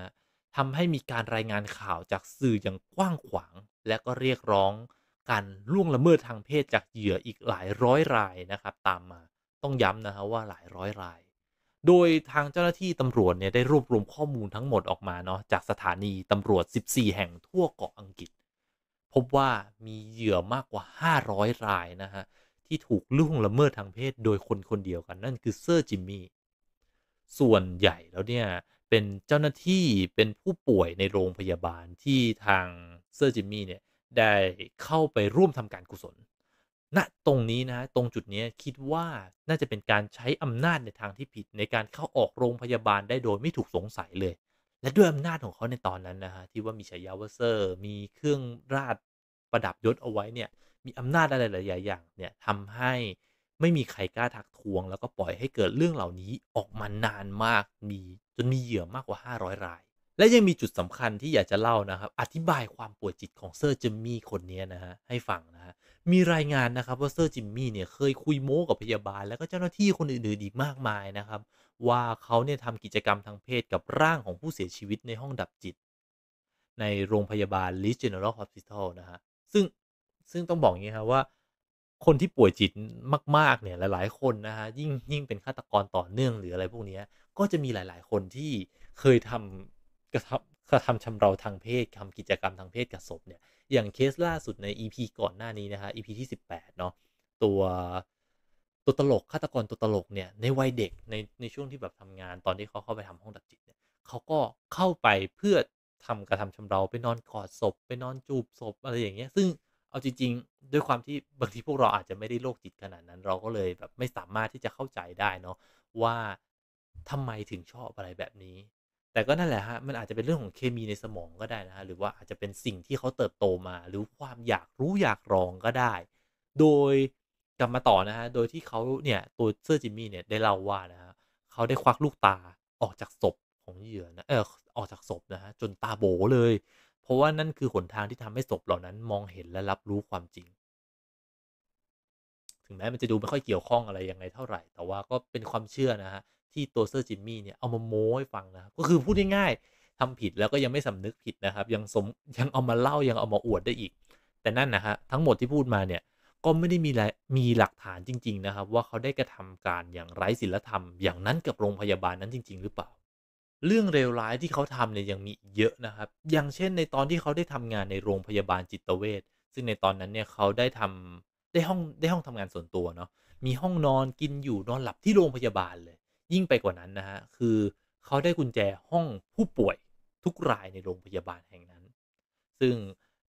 ทำให้มีการรายงานข่าวจากสื่ออย่างกว้างขวางและก็เรียกร้องการล่วงละเมิดทางเพศจากเหยื่ออีกหลายร้อยราย นะครับตามมาต้องย้ำนะฮะว่าหลายร้อยราย โดยทางเจ้าหน้าที่ตำรวจเนี่ยได้รวบรวมข้อมูลทั้งหมดออกมา เนาะจากสถานีตำรวจ 14 แห่งทั่วเกาะอังกฤษ พบว่ามีเหยื่อมากกว่า 500 ราย นะฮะที่ถูกล่วงละเมิดทางเพศโดยคนคนเดียวกันนั่นคือเซอร์จิมมี่ส่วนใหญ่แล้วเนี่ยเป็นเจ้าหน้าที่เป็นผู้ป่วยในโรงพยาบาลที่ทางเซอร์จิมมี่เนี่ยได้ เข้าไปร่วมทำการกุศล ณ ตรงนี้ นะ ตรงจุดนี้คิดว่าน่าจะเป็นการใช้อำนาจในทางที่ผิด ในการเข้าออกโรงพยาบาลได้โดยไม่ถูกสงสัยเลย และด้วยอำนาจของเขาในตอนนั้น นะ ฮะ ที่ว่ามีฉายาวเซอร์ มีเครื่องราชประดับยศเอาไว้ เนี่ย มีอำนาจอะไรหลายอย่างเนี่ยทำให้ไม่มีใครกล้าทักทวง แล้วก็ปล่อยให้เกิดเรื่องเหล่านี้ออกมานานมาก มีจนมีเหยื่อมากกว่า 500รายและยังมีจุดสำคัญที่อยากจะเล่านะครับ อธิบายความป่วยจิตของเซอร์จิมมี่คนนี้นะฮะให้ฟัง นะฮะ มีรายงานนะครับว่าเซอร์จิมมี่เนี่ย เคยคุยโม้กับพยาบาลแล้วก็เจ้าหน้าที่คนอื่นๆ อีกมากมายนะครับ ว่าเขาเนี่ยทำกิจกรรมทางเพศกับร่างของผู้เสียชีวิตในห้องดับจิต ในโรงพยาบาลลิสเจเนอรัลฮอสพิทอลนะฮะซึ่งซึ่งต้องบอกงี้ครับว่าคนที่ป่วยจิตมากๆเนี่ยหลาย ๆคนนะฮะยิ่งยิ่งเป็นฆาตกรต่อเนื่องหรืออะไรพวกนี้ก็จะมีหลาย ๆ คนที่เคยทำกระทำกระทำชำเราทางเพศทำกิจกรรมทางเพศกับศพเนี่ย อย่างเคสล่าสุดใน EP ก่อนหน้านี้นะฮะ EP ที่ 18เนาะ ตัวตัวตลกฆาตกรตัวตลกเนี่ย ในวัยเด็ก ใน ในช่วงที่แบบ ทำงาน ตอนที่เขาเข้าไปทำห้องดับจิตเนี่ย เขาก็เข้าไปเพื่อทำกระทำชำเราไปนอนกอดศพไปนอนจูบศพ อะไรอย่างเงี้ย ซึ่งเอาจริงๆด้วยความที่บางทีพวกเราอาจจะไม่ได้โรคจิตขนาดนั้น เราก็เลยแบบไม่สามารถที่จะเข้าใจได้เนาะว่าทำไมถึงชอบอะไรแบบนี้แต่ ก็นั่นแหละฮะ มันอาจจะเป็นเรื่องของเคมีในสมองก็ได้นะฮะ หรือว่าอาจจะเป็นสิ่งที่เขาเติบโตมา หรือความอยากรู้อยากลองก็ได้ โดยกลับมาต่อนะฮะ โดยที่เขาเนี่ย ตัวเซอร์จิมมี่เนี่ยได้เล่าว่านะฮะเขาได้ควักลูกตาออกจากศพของเหยื่อนะ เออ ออกจากศพนะฮะ จนตาโบเลย เพราะว่านั่นคือหนทางที่ทำให้ศพเหล่านั้นมองเห็นและรับรู้ความจริง ถึงแม้มันจะดูไม่ค่อยเกี่ยวข้องอะไรยังไงเท่าไหร่ แต่ว่าก็เป็นความเชื่อนะฮะที่ตัวเซอร์จิมมี่เนี่ยเอามาโม้ให้ฟังนะก็คือพูดง่ายๆทำผิดแล้วก็ยังไม่สำนึกผิดนะครับ ยังสมยังเอามาเล่ายังเอามาอวดได้อีก แต่นั่นนะฮะทั้งหมดที่พูดมาเนี่ยก็ไม่ได้มีมีหลักฐานจริง ๆ นะครับ ว่าเขาได้กระทำการอย่างไร้ศีลธรรมอย่างนั้นกับโรงพยาบาลนั้นจริง ๆหรือเปล่า เรื่องเลวร้ายที่เขาทำเนี่ยยังมีเยอะนะครับ อย่างเช่นในตอนที่เขาได้ทำงานในโรงพยาบาลจิตเวชซึ่งในตอนนั้นเนี่ยเขาได้ทำได้ห้องได้ห้องทำงานส่วนตัวเนาะมีห้องนอนกินอยู่นอนหลับที่โรงพยาบาลเลยยิ่งไปกว่านั้น นะฮะ คือเขาได้กุญแจห้องผู้ป่วยทุกรายในโรงพยาบาลแห่งนั้น ซึ่ง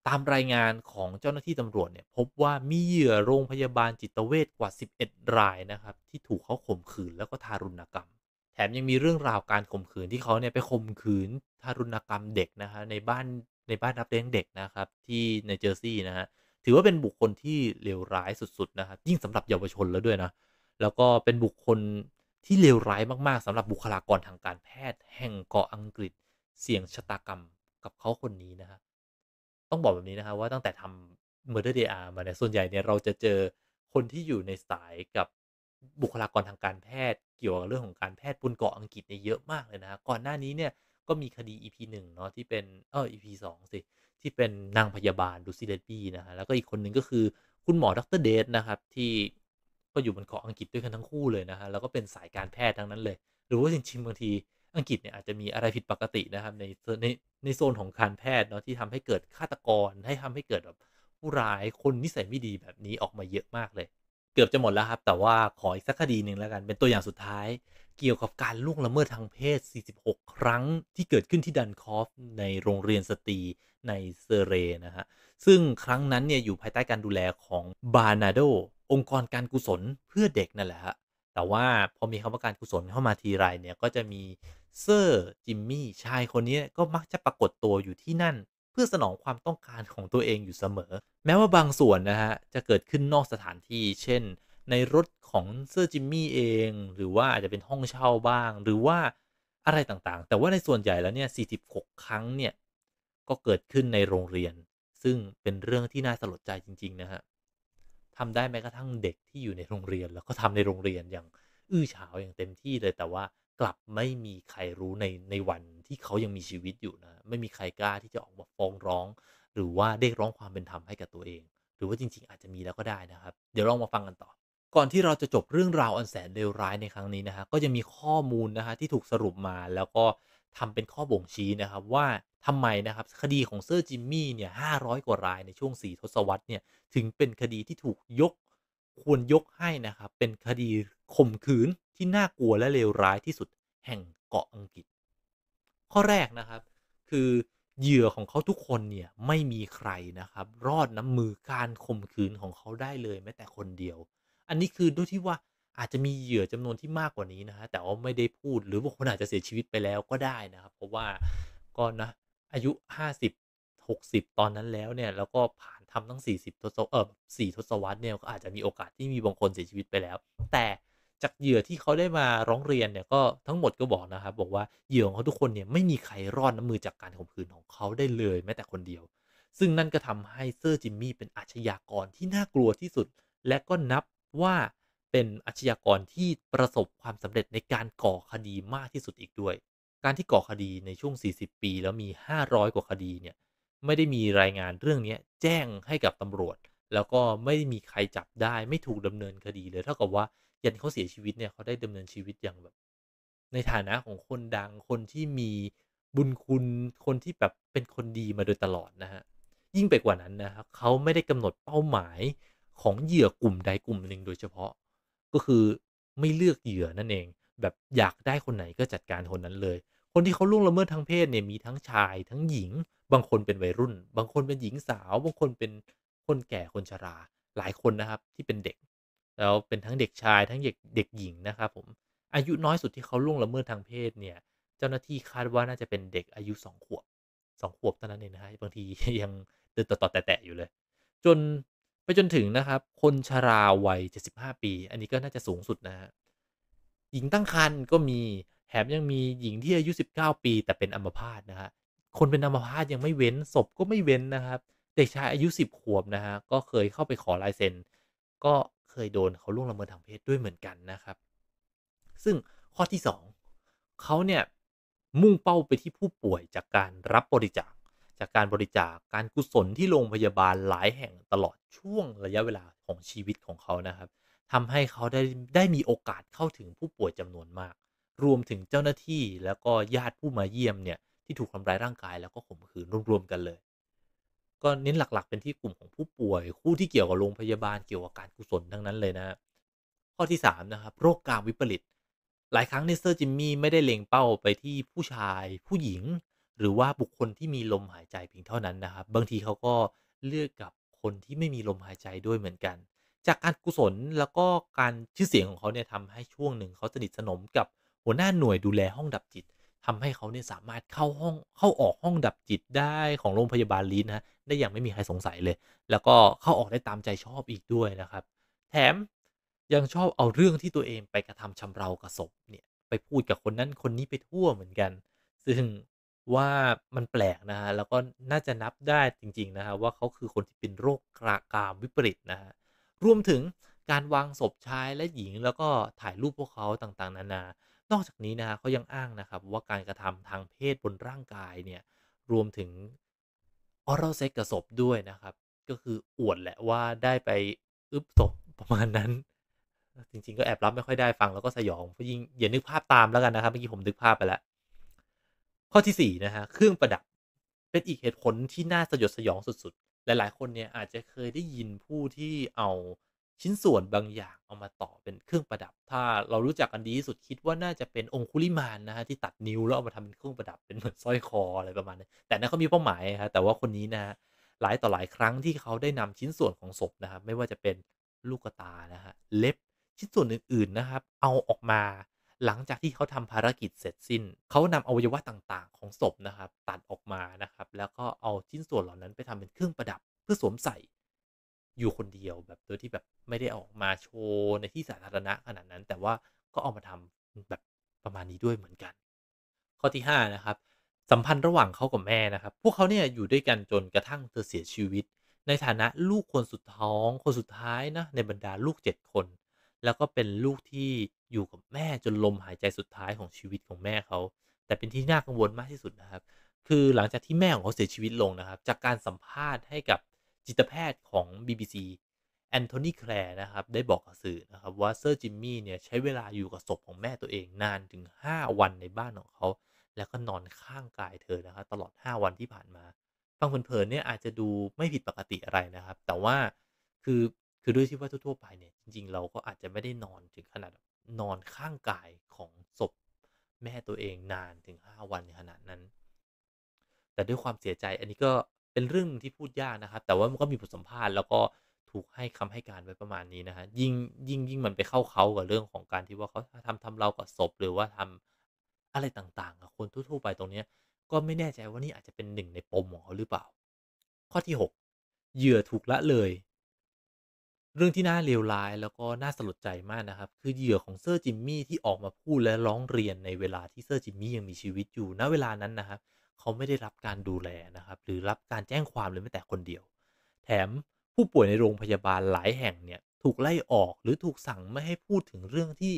ตามรายงานของเจ้าหน้าที่ตำรวจเนี่ยพบว่ามีเหยื่อโรงพยาบาลจิตเวชกว่า 11 รายนะครับที่ถูกเขาข่มขืนแล้วก็ทารุณกรรม แถมยังมีเรื่องราวการข่มขืนที่เขาเนี่ยไปข่มขืนทารุณกรรมเด็กนะฮะในบ้านในบ้านรับเลี้ยงเด็กนะครับที่ในเจอร์ซีย์นะฮะ ถือว่าเป็นบุคคลที่เลวร้ายสุดๆนะครับยิ่งสำหรับเยาวชนแล้วด้วยนะ แล้วก็เป็นบุคคลที่เลวร้ายมากๆสำหรับบุคลากรทางการแพทย์ แห่งเกาะอังกฤษเสี่ยงชะตากรรมกับเขาคนนี้นะฮะต้องบอกแบบนี้นะครับว่าตั้งแต่ทำ Murder DR มาเนี่ยส่วนใหญ่เนี่ยเราจะเจอคนที่อยู่ในสายกับบุคลากรทางการแพทย์ เกี่ยวกับเรื่องของการแพทย์บนเกาะอังกฤษเนี่ยเยอะมากเลยนะก่อนหน้านี้เนี่ยก็มีคดี EP หนึ่งเนาะที่เป็นเออ EP สองสิที่เป็นนางพยาบาลดูซิเลตบี้นะฮะแล้วก็อีกคนหนึ่งก็คือ คุณหมอดรเดทนะครับที่ก็ อยู่บนเกาะอังกฤษด้วยกันทั้งคู่ เลยนะฮะแล้วก็เป็นสายการแพทย์ทั้งนั้นเลยหรือว่าจริงๆบางทีอังกฤษเนี่ยอาจจะมีอะไรผิดปกตินะครับในในในโซนของการแพทย์เนาะที่ทำให้เกิดฆาตกร ให้ทำให้เกิดแบบผู้ร้ายคนนิสัยไม่ดีแบบนี้ออกมาเยอะมากเลย เกือบจะหมดแล้วครับแต่ว่าขออีกสักคดีหนึ่งแล้วกันเป็นตัวอย่างสุดท้าย เกี่ยวกับการล่วงละเมิดทางเพศ 46 ครั้งที่เกิดขึ้นที่ดันคอฟในโรงเรียนสตรีในเซเรนะฮะซึ่งครั้งนั้นเนี่ยอยู่ภายใต้การดูแลของบาร์นาโดองค์กรการกุศลเพื่อเด็กนั่นแหละฮะ แต่ว่าพอมีคำว่าการกุศลเข้ามาทีไรเนี่ย ก็จะมี เซอร์จิมมี่ชายคนนี้ก็มักจะปรากฏตัวอยู่ที่นั่น เพื่อสนองความต้องการของตัวเองอยู่เสมอ แม้ว่าบางส่วนนะฮะจะเกิดขึ้นนอกสถานที่เช่น ในรถของ เซอร์จิมมี่เอง หรือว่าอาจจะเป็นห้องเช่าบ้างหรือว่าอะไรต่างๆ แต่ว่าในส่วนใหญ่แล้วเนี่ย 46 ครั้งเนี่ยก็เกิดขึ้นในโรงเรียน ซึ่งเป็นเรื่องที่น่าสลดใจจริงๆนะฮะทำได้แม้กระทั่งเด็กที่อยู่ในโรงเรียน แล้วก็ทำในโรงเรียนอย่างอื้อฉาวอย่างเต็มที่เลยแต่ว่ากลับไม่มีใครรู้ ใน ในวันที่เขายังมีชีวิตอยู่นะ ไม่มีใครกล้าที่จะออกมาฟ้องร้อง หรือว่าเรียกร้องความเป็นธรรมให้กับตัวเอง หรือว่าจริง ๆ อาจจะมีแล้วก็ได้นะครับเดี๋ยวลองมาฟังกันต่อ ก่อนที่เราจะจบเรื่องราวอันแสนเลวร้ายในครั้งนี้นะฮะก็จะมีข้อมูลนะฮะที่ถูกสรุปมาแล้วก็ทำ เป็นข้อบ่งชี้นะครับว่าทำไมนะครับ คดีของ เซอร์ จิมมี่ เนี่ยห้าร้อยกว่า รายในช่วงสี่ทศวรรษเนี่ย ถึงเป็นคดีที่ถูก ยก ควรยกให้นะครับ เป็นคดีข่มขืนที่ น่ากลัวและ เลว ร้ายที่สุดแห่งเกาะอังกฤษ ข้อแรกนะครับคือเหยื่อของเขาทุกคนเนี่ยไม่มีใครนะครับรอดน้ำมือการข่มขืนของเขาได้เลยแม้แต่คนเดียว อันนี้คือด้วยที่ว่าอาจจะมีเหยื่อจำนวนที่มากกว่านี้นะฮะแต่ว่าไม่ได้พูดหรือบางคนอาจจะเสียชีวิตไปแล้วก็ได้นะครับ เพราะว่าก็นะอายุ 50 60 ตอนนั้นแล้วเนี่ยแล้วก็ผ่านทำทั้ง 40 ทศเออ4ทศวรรษเนี่ยก็อาจจะมีโอกาสที่มีบางคนเสียชีวิตไปแล้ว แต่จากเหยื่อที่เขาได้มาร้องเรียนเนี่ยก็ทั้งหมดก็บอกนะครับบอกว่าเหยื่อของเขาทุกคนเนี่ยไม่มีใครรอดน้ำมือจากการข่มขืนของเขาได้เลยแม้แต่คนเดียว ซึ่งนั่นก็ทำให้เซอร์จิมมี่เป็นอาชญากรที่น่ากลัวที่สุดและก็นับว่าเป็นอาชญากรที่ประสบความสำเร็จในการก่อคดีมากที่สุดอีกด้วย การที่ก่อคดีในช่วง 40 ปี แล้วมี 500 กว่าคดีเนี่ย ไม่ได้มีรายงานเรื่องนี้แจ้งให้กับตำรวจ แล้วก็ไม่มีใครจับได้ไม่ถูกดำเนินคดีเลยเท่ากับว่ายันเขาเสียชีวิตเนี่ยเขาได้ดำเนินชีวิตอย่างแบบ ในฐานะของคนดังคนที่มีบุญคุณคนที่แบบเป็นคนดีมาโดยตลอดนะฮะ ยิ่งไปกว่านั้นนะครับเขาไม่ได้กำหนดเป้าหมายของเหยื่อกลุ่มใดกลุ่มหนึ่งโดยเฉพาะก็คือไม่เลือกเหยื่อนั่นเอง แบบอยากได้คนไหนก็จัดการคนนั้นเลย คนที่เขาล่วงละเมิดทางเพศเนี่ย มีทั้งชาย ทั้งหญิง บางคนเป็นวัยรุ่น บางคนเป็นหญิงสาว บางคนเป็นคนแก่คนชรา หลายคนนะครับที่เป็นเด็กแล้ว เป็นทั้งเด็กชาย ทั้งเด็กเด็กหญิงนะครับ ผมอายุน้อยสุดที่เขาล่วงละเมิดทางเพศเนี่ย เจ้าหน้าที่คาดว่าน่าจะเป็นเด็กอายุ2ขวบ2ขวบเท่านั้นเองนะฮะบางทียังเดินต่อแต่อยู่เลย จนไปจนถึง นะครับ คนชาราวัย75 ปี อันนี้ก็น่าจะสูงสุด นะฮะหญิงตั้งครรภ์ก็มีแถมยังมีหญิงที่อายุ19 ปี แต่เป็นอัมพาตนะฮะคนเป็นอัมพาตยังไม่เว้นศพก็ไม่เว้น นะครับเด็กชายอายุ 10ขวบนะฮะก็เคยเข้าไปขอลายเซ็นก็เคยโดนเขาล่วงละเมิดทางเพศด้วยเหมือนกันนะครับซึ่งข้อที่ 2เขาเนี่ยมุ่งเป้าไปที่ผู้ป่วยจากการรับบริจาคจากการบริจาคกการกุศลที่โรงพยาบาลหลายแห่งตลอดช่วงระยะเวลาของชีวิตของเขานะครับทำให้เขา ได้ ได้มีโอกาสเข้าถึงผู้ป่วยจำนวนมาก รวมถึงเจ้าหน้าที่ แล้วก็ญาติ ผู้มาเยี่ยม เนี่ย ที่ถูกทำร้าย ร่างกาย แล้วก็ข่มขืนรวมๆกันเลย ก็เน้นหลักๆ เป็นที่กลุ่มของผู้ป่วย คู่ที่เกี่ยวกับโรงพยาบาลเกี่ยวกับการกุศลทั้งนั้นเลยนะข้อที่3นะครับโรคกามวิปริต หลายครั้งเนเซอร์จิมมี่ไม่ได้เล็งเป้าไปที่ผู้ชาย ผู้หญิงหรือว่าบุคคลที่มีลมหายใจเพียงเท่านั้น นะ ครับบางทีเขาก็เลือกกับคนที่ไม่มีลมหายใจด้วยเหมือนกัน จากการกุศลแล้วก็การชื่อเสียงของเขาเนี่ยทำให้ช่วงหนึ่งเขาสนิทสนมกับหัวหน้าหน่วยดูแลห้องดับจิต ทำให้เขาเนี่ยสามารถเข้าห้องเข้าออกห้องดับจิตได้ของโรงพยาบาลลีนนะได้อย่างไม่มีใครสงสัยเลย แล้วก็เข้าออกได้ตามใจชอบอีกด้วยนะครับ แถมยังชอบเอาเรื่องที่ตัวเองไปกระทำชำเรากระศพเนี่ยไปพูดกับคนนั้นคนนี้ไปทั่วเหมือนกัน ซึ่งว่ามันแปลกนะฮะ แล้วก็น่าจะนับได้จริง ๆนะฮะว่าเขาคือคนที่เป็นโรคกรากามวิปริตนะฮะ รวมถึงการวางศพชายและหญิงแล้วก็ถ่ายรูปพวกเขาต่างๆนานา นอกจากนี้ นะฮะเขายังอ้างนะครับ ว่าการกระทำทางเพศบนร่างกายเนี่ย รวมถึงออร่าเซ็กกับศพด้วยนะครับ ก็คืออวดแหละว่าได้ไปอึบศพประมาณนั้น จริงๆก็แอบรับไม่ค่อยได้ฟังแล้วก็สยองยิ่งอย่านึกภาพตามแล้วกันนะครับเมื่อกี้ผมนึกภาพไปแล้วข้อที่ 4 นะฮะเครื่องประดับ เป็นอีกเหตุผลที่น่าสยดสยองสุด ๆ หลายๆคนเนี่ยอาจจะเคยได้ยินผู้ที่เอาชิ้นส่วนบางอย่าง เอา มาต่อเป็นเครื่องประดับ ถ้าเรารู้จักกันดีที่สุดคิดว่าน่าจะเป็นองคุลิมานนะฮะที่ตัดนิ้ว แล้วเอามาทำเป็นเครื่องประดับเป็นเหมือนสร้อยคออะไรประมาณนี้แต่นั้นเขามีเป้าหมายครับแต่ว่าคนนี้นะหลายต่อหลายครั้งที่เขาได้นำชิ้นส่วนของศพนะครับไม่ว่าจะเป็นลูกตานะฮะเล็บชิ้นส่วนอื่น ๆนะครับ เอาออกมาหลังจากที่เขาทำภารกิจเสร็จสิ้น เขานำอวัยวะต่างๆ ของศพนะครับ ตัดออกมานะครับ แล้วก็เอาชิ้นส่วนเหล่านั้นไปทำเป็นเครื่องประดับเพื่อสวมใส่ อยู่คนเดียวแบบโดยที่แบบไม่ได้ออกมาโชว์ในที่สาธารณะขนาดนั้น แต่ว่าก็เอามาทำแบบประมาณนี้ด้วยเหมือนกัน ข้อที่5นะครับ สัมพันธ์ระหว่างเขากับแม่นะครับ พวกเขาเนี่ยอยู่ด้วยกันจนกระทั่งเธอเสียชีวิต ในฐานะลูกคนสุดท้องคนสุดท้ายนะ ในบรรดาลูก 7 คน แล้วก็เป็นลูกที่อยู่กับแม่จนลมหายใจสุดท้ายของชีวิตของแม่เขา แต่เป็นที่น่ากังวลมากที่สุดนะครับ คือหลังจากที่แม่ของเขาเสียชีวิตลงนะครับ จากการสัมภาษณ์ให้กับจิตแพทย์ของ BBC แอนโทนีแคลร์นะครับ ได้บอกกับสื่อนะครับว่าเซอร์จิมมี่เนี่ยใช้เวลาอยู่กับศพของแม่ตัวเองนานถึง 5 วันในบ้านของเขา แล้วก็นอนข้างกายเธอนะครับตลอด 5 วันที่ผ่านมาฟังเผินๆเนี่ยอาจจะดูไม่ผิดปกติอะไรนะครับ แต่ว่าคือคือด้วยที่ว่าทั่ว ๆไปเนี่ยจริงๆ เราก็อาจจะไม่ได้นอนถึงขนาดนอนข้างกายของศพ แม่ตัวเองนานถึง5วันในขณะนั้น แต่ด้วยความเสียใจอันนี้ก็เป็นเรื่องที่พูดยากนะครับ แต่ว่ามัน ก็มีบทสัมภาษณ์ แล้วก็ถูกให้คำให้การไว้ประมาณนี้นะฮะ ยิ่งยิ่งยิ่งมันไปเข้าเขากับเรื่องของการที่ว่าเขาทำทำเรากับศพหรือว่าทำอะไรต่างๆกับคนทั่วๆไปตรงเนี้ยก็ไม่แน่ใจว่านี่อาจจะเป็นหนึ่งในปมของเขาหรือเปล่า ข้อที่ 6เหยื่อถูกละเลยเรื่องที่น่าเลวร้ายแล้วก็น่าสลดใจมากนะครับ คือเหยื่อของเซอร์จิมมี่ที่ออกมาพูดและร้องเรียนในเวลาที่เซอร์จิมมี่ยังมีชีวิตอยู่ณเวลานั้นนะครับ เขาไม่ได้รับการดูแลนะครับ หรือรับการแจ้งความเลยแม้แต่คนเดียว แถมผู้ป่วยในโรงพยาบาลหลายแห่งเนี่ยถูกไล่ออกหรือถูกสั่งไม่ให้พูดถึงเรื่องที่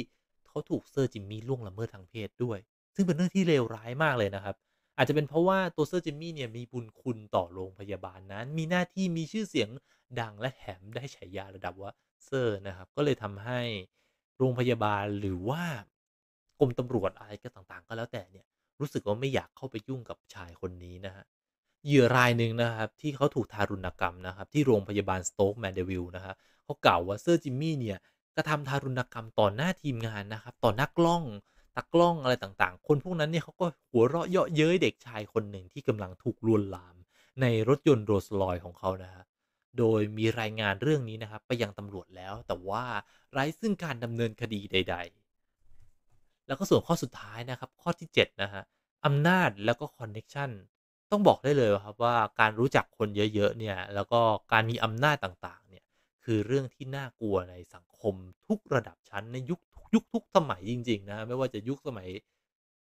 เขาถูกเซอร์จิมมี่ล่วงละเมิดทางเพศด้วย ซึ่งเป็นเรื่องที่เลวร้ายมากเลยนะครับอาจจะเป็นเพราะว่าตัว เซอร์จิมมี่เนี่ยมีบุญคุณต่อโรงพยาบาลนั้น มีหน้าที่ มีชื่อเสียงดังและแถมได้ฉายาระดับว่า เซอร์นะครับ ก็เลยทำให้โรงพยาบาลหรือว่ากรมตำรวจอะไรก็ต่าง ๆ ก็ แล้วแต่ เนี่ย รู้สึก ว่า ไม่อยากเข้าไปยุ่งกับชายคนนี้ นะฮะ เหยื่อรายหนึ่งนะครับ ที่เขาถูกทารุณกรรมนะครับ ที่โรงพยาบาลสโต๊กแมนเดวิลนะครับเขากล่าวว่าเซอร์จิมมี่เนี่ยกระทำทารุณกรรมต่อหน้าทีมงานนะครับต่อนักกล้องตากล้องอะไรต่างๆ คน พวก นั้น เนี่ยเขาก็หัวเราะเยาะเย้ยเด็ก ชายคนหนึ่งที่กำลังถูกลวนลาม ในรถยนต์โรสลอยของเขานะ ฮะ โดยมีรายงานเรื่องนี้ นะ ครับไปยังตำรวจแล้วแต่ว่าไร้ซึ่งการดำเนินคดีใด ๆ แล้วก็ส่วนข้อสุดท้าย นะ ครับ ข้อที่ 7 นะฮะอำนาจแล้วก็คอนเน็ชันต้องบอกได้เลยครับว่าการรู้จักคนเยอะๆ เนี่ยแล้วก็การมีอำนาจต่างๆ เนี่ยคือเรื่องที่น่ากลัวในสังคมทุกระดับชั้นในยุคยุค ทุกสมัย จริง ๆ นะ ไม่ว่าจะยุคสมัย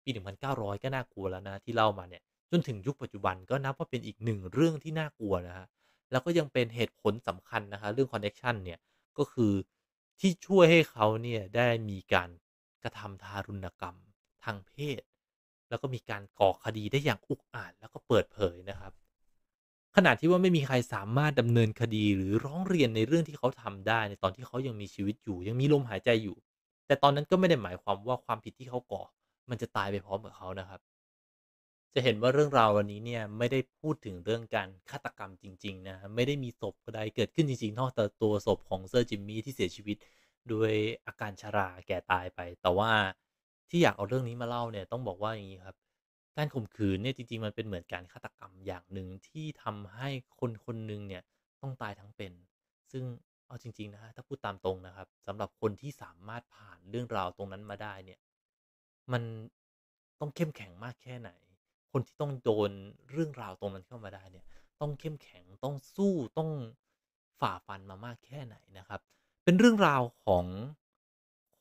ปี 1900 ก็ น่ากลัวแล้ว นะ ที่ เล่า มา เนี่ย จนถึงยุคปัจจุบันก็นับว่าเป็นอีกหนึ่งเรื่องที่ น่ากลัว นะ ฮะ แล้วก็ยังเป็นเหตุผลสำคัญ นะคะ เรื่องคอนเน็ชันเนี่ย ก็คือที่ช่วยให้เขา เนี่ย ได้มีการกระทำทารุณกรรมทางเพศแล้วก็มีการก่อคดีได้อย่างอุกอาจแล้วก็เปิดเผยนะครับขนาดที่ว่าไม่มีใครสามารถดำเนินคดีหรือร้องเรียนในเรื่องที่เขาทำได้ ในตอนที่เขายังมีชีวิตอยู่ ยังมีลมหายใจอยู่แต่ตอนนั้นก็ไม่ได้หมายความว่าความผิดที่เขาก่อมันจะตายไปพร้อมกับเขานะครับ จะเห็นว่าเรื่องราววันนี้เนี่ยไม่ได้พูดถึงเรื่องการฆาตกรรมจริงๆนะไม่ได้มีศพใดเกิดขึ้นจริงๆนอกจากตัวศพของเซอร์จิมมี่ที่เสียชีวิตด้วยอาการชาราแก่ตายไป แต่ว่าที่อยากเอาเรื่องนี้มาเล่าเนี่ยต้องบอกว่าอย่างนี้ครับ การข่มขืนเนี่ยจริงๆ มันเป็นเหมือนการฆาตกรรมอย่างหนึ่งที่ทำให้คนคนหนึ่งเนี่ยต้องตายทั้งเป็น ซึ่งเอาจริงๆนะ ถ้าพูดตามตรงนะครับสำหรับคนที่สามารถผ่านเรื่องราวตรงนั้นมาได้เนี่ย มันต้องเข้มแข็งมากแค่ไหน คนที่ต้องโดนเรื่องราวตรงนั้นเข้ามาได้เนี่ย ต้องเข้มแข็งต้องสู้ต้องฝ่าฟันมามากแค่ไหนนะครับ เป็นเรื่องราวของ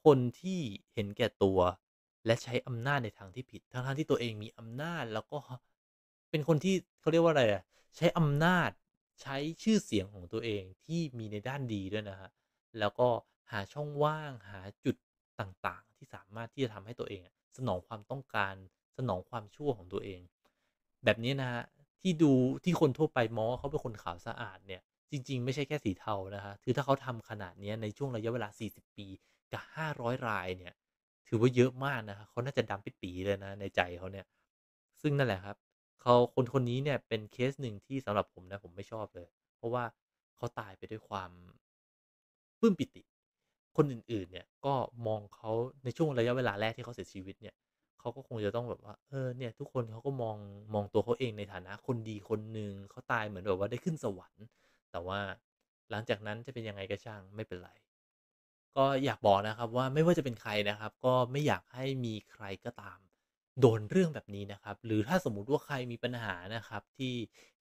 คนที่เห็นแก่ตัวและใช้อำนาจในทางที่ผิด ทั้งที่ตัวเองมีอำนาจแล้วก็เป็นคนที่เขาเรียกว่าอะไรอะใช้อำนาจใช้ชื่อเสียงของตัวเองที่มีในด้านดีด้วยนะฮะ แล้วก็หาช่องว่างหาจุดต่างๆ ที่สามารถที่จะทำให้ตัวเองสนองความต้องการสนองความชั่วของตัวเอง แบบนี้นะฮะที่ดูที่คนทั่วไปมองเขาเป็นคน ขาว สะอาดเนี่ย จริงๆไม่ใช่แค่สีเทา นะฮะคือถ้าเขาทำขนาดนี้ในช่วงระยะเวลา 40 ปีกับ 500 รายเนี่ย ถือว่าเยอะมากนะฮะเขาน่าจะดำปิดปีเลยนะ ในใจเขาเนี่ย ซึ่งนั่นแหละครับเขาคนคนนี้เนี่ยเป็นเคสหนึ่งที่สำหรับผมนะ ผมไม่ชอบเลย เพราะว่าเขาตายไปด้วยความปื้มปิติ คนอื่นๆ เนี่ยก็มองเขาในช่วงระยะเวลา แรกที่เขาเสียชีวิตเนี่ยเขาก็คงจะต้องแบบว่าเออ เนี่ย ทุกคนเขาก็มองมองตัวเขาเองในฐานะ คนดีคนหนึ่งเขาตายเหมือนแบบว่าได้ขึ้นสวรรค์ แต่ว่าหลังจากนั้นจะเป็นยังไงก็ช่างไม่เป็นไร ก็อยากบอกนะครับ ว่าไม่ว่าจะเป็นใครนะครับ ก็ไม่อยากให้มีใครก็ตามโดนเรื่องแบบนี้นะครับ หรือถ้าสมมติว่าใครมีปัญหานะครับ ที่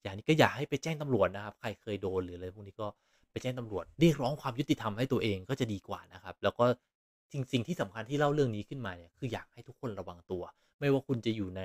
อย่างนี้ก็อย่าให้ไปแจ้งตำรวจนะครับ ใครเคยโดนหรืออะไรพวกนี้ก็ไปแจ้งตำรวจเรียกร้องความยุติธรรมให้ตัวเองก็จะดีกว่านะครับ แล้วก็จริงๆที่สำคัญที่เล่าเรื่องนี้ขึ้นมาเนี่ยคืออยากให้ทุกคนระวังตัว ไม่ว่าคุณจะอยู่ใน